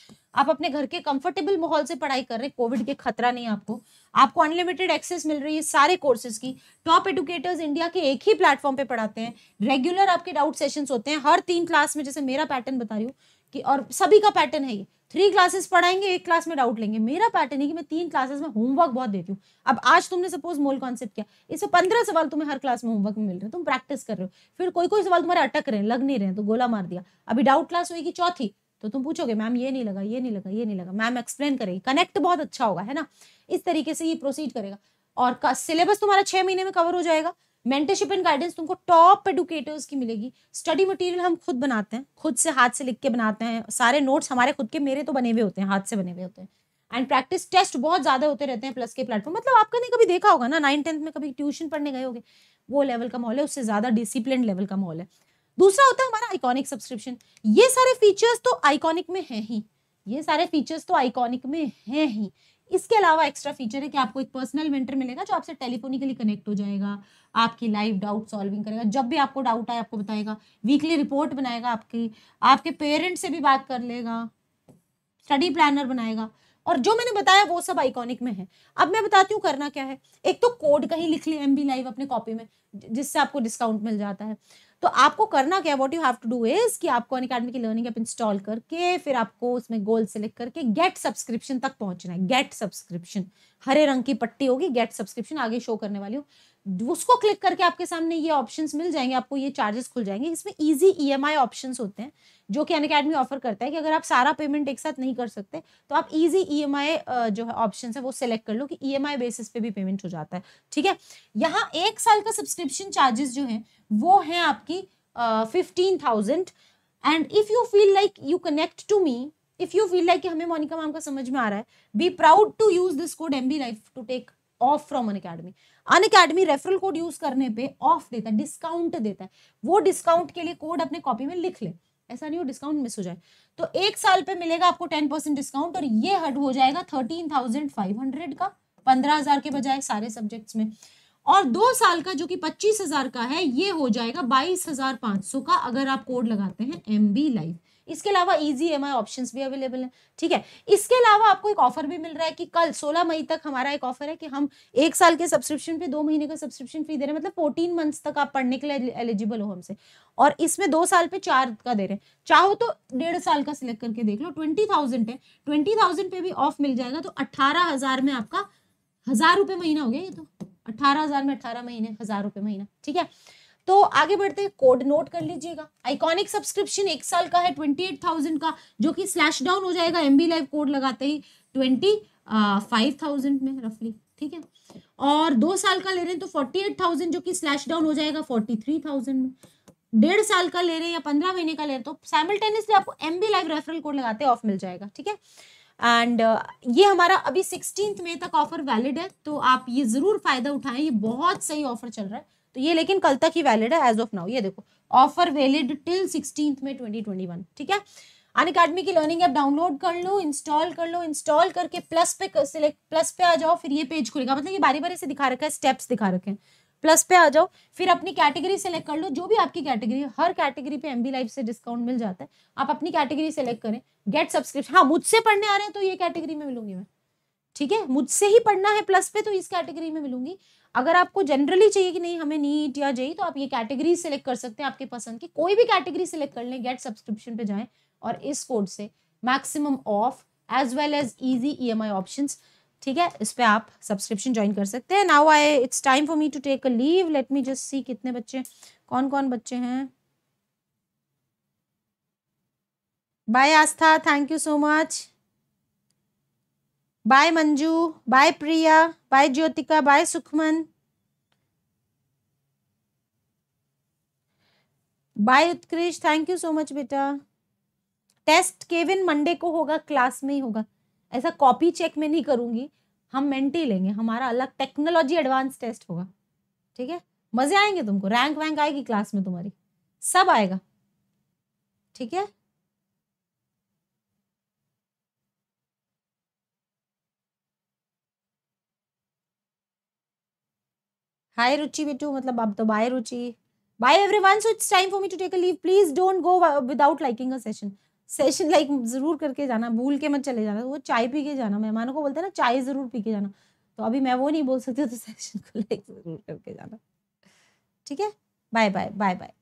आप अपने घर के कंफर्टेबल माहौल से पढ़ाई कर रहे हैं कोविड के खतरा नहीं आपको आपको अनलिमिटेड एक्सेस मिल रही है सारे कोर्सेज की टॉप एडुकेटर्स इंडिया के एक ही प्लेटफॉर्म पे पढ़ाते हैं रेगुलर आपके डाउट सेशंस होते हैं हर तीन क्लास में जैसे मेरा पैटर्न बता रही हूँ कि और सभी का पैटर्न है ये थ्री क्लासेस पढ़ाएंगे एक क्लास में डाउट लेंगे मेरा पैटर्न है कि मैं तीन क्लासेस में होमवर्क बहुत देती हूँ अब आज तुमने सपोज मोल कॉन्सेप्ट किया इसमें पंद्रह सवाल तुम्हें हर क्लास में होमवर्क में मिल रहे हैं तुम प्रैक्टिस कर रहे हो फिर कोई कोई सवाल तुम्हारे अटक रहे हैं लग नहीं रहे तो गोला मार दिया अभी डाउट क्लास होगी चौथी तो तुम पूछोगे मैम ये नहीं लगा ये नहीं लगा ये नहीं लगा मैम एक्सप्लेन करेगी कनेक्ट बहुत अच्छा होगा है ना इस तरीके से ये प्रोसीड करेगा और सिलेबस तुम्हारा छह महीने में कवर हो जाएगा मेंटरशिप एंड गाइडेंस तुमको टॉप एडुकेटर्स की मिलेगी स्टडी मटेरियल हम खुद बनाते हैं खुद से हाथ से लिख के बनाते हैं सारे नोट्स हमारे खुद के मेरे तो बने हुए होते हैं हाथ से बने हुए होते हैं एंड प्रैक्टिस टेस्ट बहुत ज्यादा होते रहते हैं प्लस के प्लेटफॉर्म मतलब आपका नहीं कभी देखा होगा ना नाइन टेंथ में कभी ट्यूशन पढ़ने गए होगे वो लेवल का माहौल है उससे ज्यादा डिसिप्लिन लेवल का माहौल है दूसरा होता है हमारा आइकॉनिक सब्सक्रिप्शन ये सारे फीचर्स तो आइकॉनिक में है ही ये सारे फीचर्स तो आइकॉनिक में है ही इसके अलावा एक्स्ट्रा फीचर है कि आपको एक पर्सनल मेंटर मिलेगा जो आपसे टेलीफोनिकली कनेक्ट हो जाएगा आपकी लाइव डाउट सॉल्विंग करेगा जब भी आपको डाउट आए आपको बताएगा वीकली रिपोर्ट बनाएगा आपकी आपके पेरेंट्स से भी बात कर लेगा स्टडी प्लानर बनाएगा और जो मैंने बताया वो सब आइकॉनिक में है अब मैं बताती हूँ करना क्या है एक तो कोड कहीं लिख लिया एम लाइव अपने कॉपी में जिससे आपको डिस्काउंट मिल जाता है तो आपको करना क्या what you have to do is कि आपको अन अकेडमी की लर्निंग ऐप इंस्टॉल करके फिर आपको उसमें गोल सेलेक्ट करके गेट सब्सक्रिप्शन तक पहुंचना है गेट सब्सक्रिप्शन हरे रंग की पट्टी होगी गेट सब्सक्रिप्शन आगे शो करने वाली हूँ उसको क्लिक करके आपके सामने ये ऑप्शंस मिल जाएंगे आपको ये चार्जेस खुल जाएंगे इसमें इजी ईएमआई ऑप्शंस होते हैं जो कि अनकेडमी ऑफर करता है कि अगर आप सारा पेमेंट एक साथ नहीं कर सकते तो आप इजी ईएमआई e जो है ऑप्शन है वो सिलेक्ट कर लो कि ईएमआई e बेसिस पे भी पेमेंट हो जाता है ठीक है यहाँ एक साल का सब्सक्रिप्शन चार्जेस जो है वो है आपकी fifteen thousand and if you feel like you connect to me if you feel like हमें मोनिका मैम का समझ में आ रहा है be proud to use this code M B life to take off from Unacademy Unacademy referral code use करने पे of देता है डिस्काउंट देता है वो डिस्काउंट के लिए कोड अपने कॉपी में लिख ले ऐसा नहीं हो डिस्काउंट मिस हो जाए तो एक साल पे मिलेगा आपको टेन परसेंट डिस्काउंट और ये हट हो जाएगा थर्टीन थाउजेंड फाइव हंड्रेड का पंद्रह हजार के बजाय सारे सब्जेक्ट्स में और दो साल का जो कि पच्चीस हजार का है ये हो जाएगा बाईस हजार पांच सौ का अगर आप कोड लगाते हैं एम बी लाइव इसके अलावा ईजी एम ऑप्शन भी अवेलेबल है ठीक है इसके अलावा आपको एक ऑफर भी मिल रहा है कि कल सोलह मई तक हमारा एक ऑफर है कि हम एक साल के सब्सक्रिप्शन पे दो महीने का सब्सक्रिप्शन फ्री दे रहे हैं मतलब फोर्टीन मंथ्स तक आप पढ़ने के लिए एलिजिबल हो हमसे और इसमें दो साल पे चार का दे रहे हैं चाहो तो डेढ़ साल का सिलेक्ट करके देख लो ट्वेंटी थाउजेंड है ट्वेंटी थाउजेंड पे भी ऑफ मिल जाएगा तो अट्ठारह हजार में आपका हजार रुपये महीना हो गया ये तो अट्ठारह हजार में अठारह महीने हजार रुपये महीना ठीक है तो आगे बढ़ते हैं कोड नोट कर लीजिएगा आइकॉनिक सब्सक्रिप्शन एक साल का है ट्वेंटी एट थाउजेंड का जो कि स्लैश डाउन हो जाएगा एम बी लाइव कोड लगाते ही ट्वेंटी फाइव थाउजेंड में रफली ठीक है और दो साल का ले रहे हैं तो फोर्टी एट थाउजेंड जो कि स्लैश डाउन हो जाएगा फोर्टी थ्री थाउजेंड में डेढ़ साल का ले रहे हैं या पंद्रह महीने का ले रहे हैं तो सैमल्टेनियसली आपको M B live referral code लगाते ऑफ मिल जाएगा ठीक है एंड uh, ये हमारा अभी सिक्सटीन मई तक ऑफर वैलिड है तो आप ये ज़रूर फ़ायदा उठाएं ये बहुत सही ऑफर चल रहा है तो ये लेकिन कल तक ही वैलिड है एज ऑफ नाउ ये देखो ऑफर वैलिड टिल सिक्सटीन में ट्वेंटी ट्वेंटी वन ठीक है अन अकेडमी की लर्निंग ऐप डाउनलोड कर लो इंस्टॉल कर लो इंस्टॉल करके प्लस पे सिलेक्ट प्लस पे आ जाओ फिर ये पेज खुलेगा मतलब ये बारी बारी से दिखा रखा है स्टेप्स दिखा रखे हैं प्लस पे आ जाओ फिर अपनी कैटेगरी सेलेक्ट कर लो जो भी आपकी कैटेगरी है हर कैटेगरी पे एम बी लाइफ से डिस्काउंट मिल जाता है आप अपनी कैटेगरी सेलेक्ट करें गेट सब्सक्रिप्शन हाँ मुझसे पढ़ने आ रहे हैं तो ये कैटेगरी में मिलूंगी मैं ठीक है मुझसे ही पढ़ना है प्लस पे तो इस कैटेगरी में मिलूंगी अगर आपको जनरली चाहिए कि नहीं हमें नीट या जेई तो आप ये कैटेगरी सेलेक्ट कर सकते हैं आपके पसंद की कोई भी कैटेगरी सेलेक्ट कर लें गेट सब्सक्रिप्शन पे जाएं और इस कोड से maximum off as well as easy EMI options ठीक है इस पर आप सब्सक्रिप्शन ज्वाइन कर सकते हैं now I it's time for me to take a leave let me just see कितने बच्चे कौन कौन बच्चे हैं bye Aastha thank you so much bye Manju bye Priya bye Jyotika bye Sukhman bye Utkarsh thank you so much बेटा टेस्ट केविन मंडे को होगा क्लास में ही होगा ऐसा कॉपी चेक में नहीं करूंगी हम मेंटी लेंगे हमारा अलग टेक्नोलॉजी एडवांस टेस्ट होगा ठीक है मजे आएंगे तुमको रैंक वैंक आएगी क्लास में तुम्हारी सब आएगा ठीक है हाय रुचि बेटू मतलब अब तो bye Ruchi bye everyone so it's time for me to take a leave please don't go without liking a session session like ज़रूर करके जाना भूल के मत चले जाना वो चाय पी के जाना मेहमानों को बोलते हैं ना चाय ज़रूर पी के जाना तो अभी मैं वो नहीं बोल सकती तो सेशन को लाइक ज़रूर करके जाना ठीक है बाय बाय बाय बाय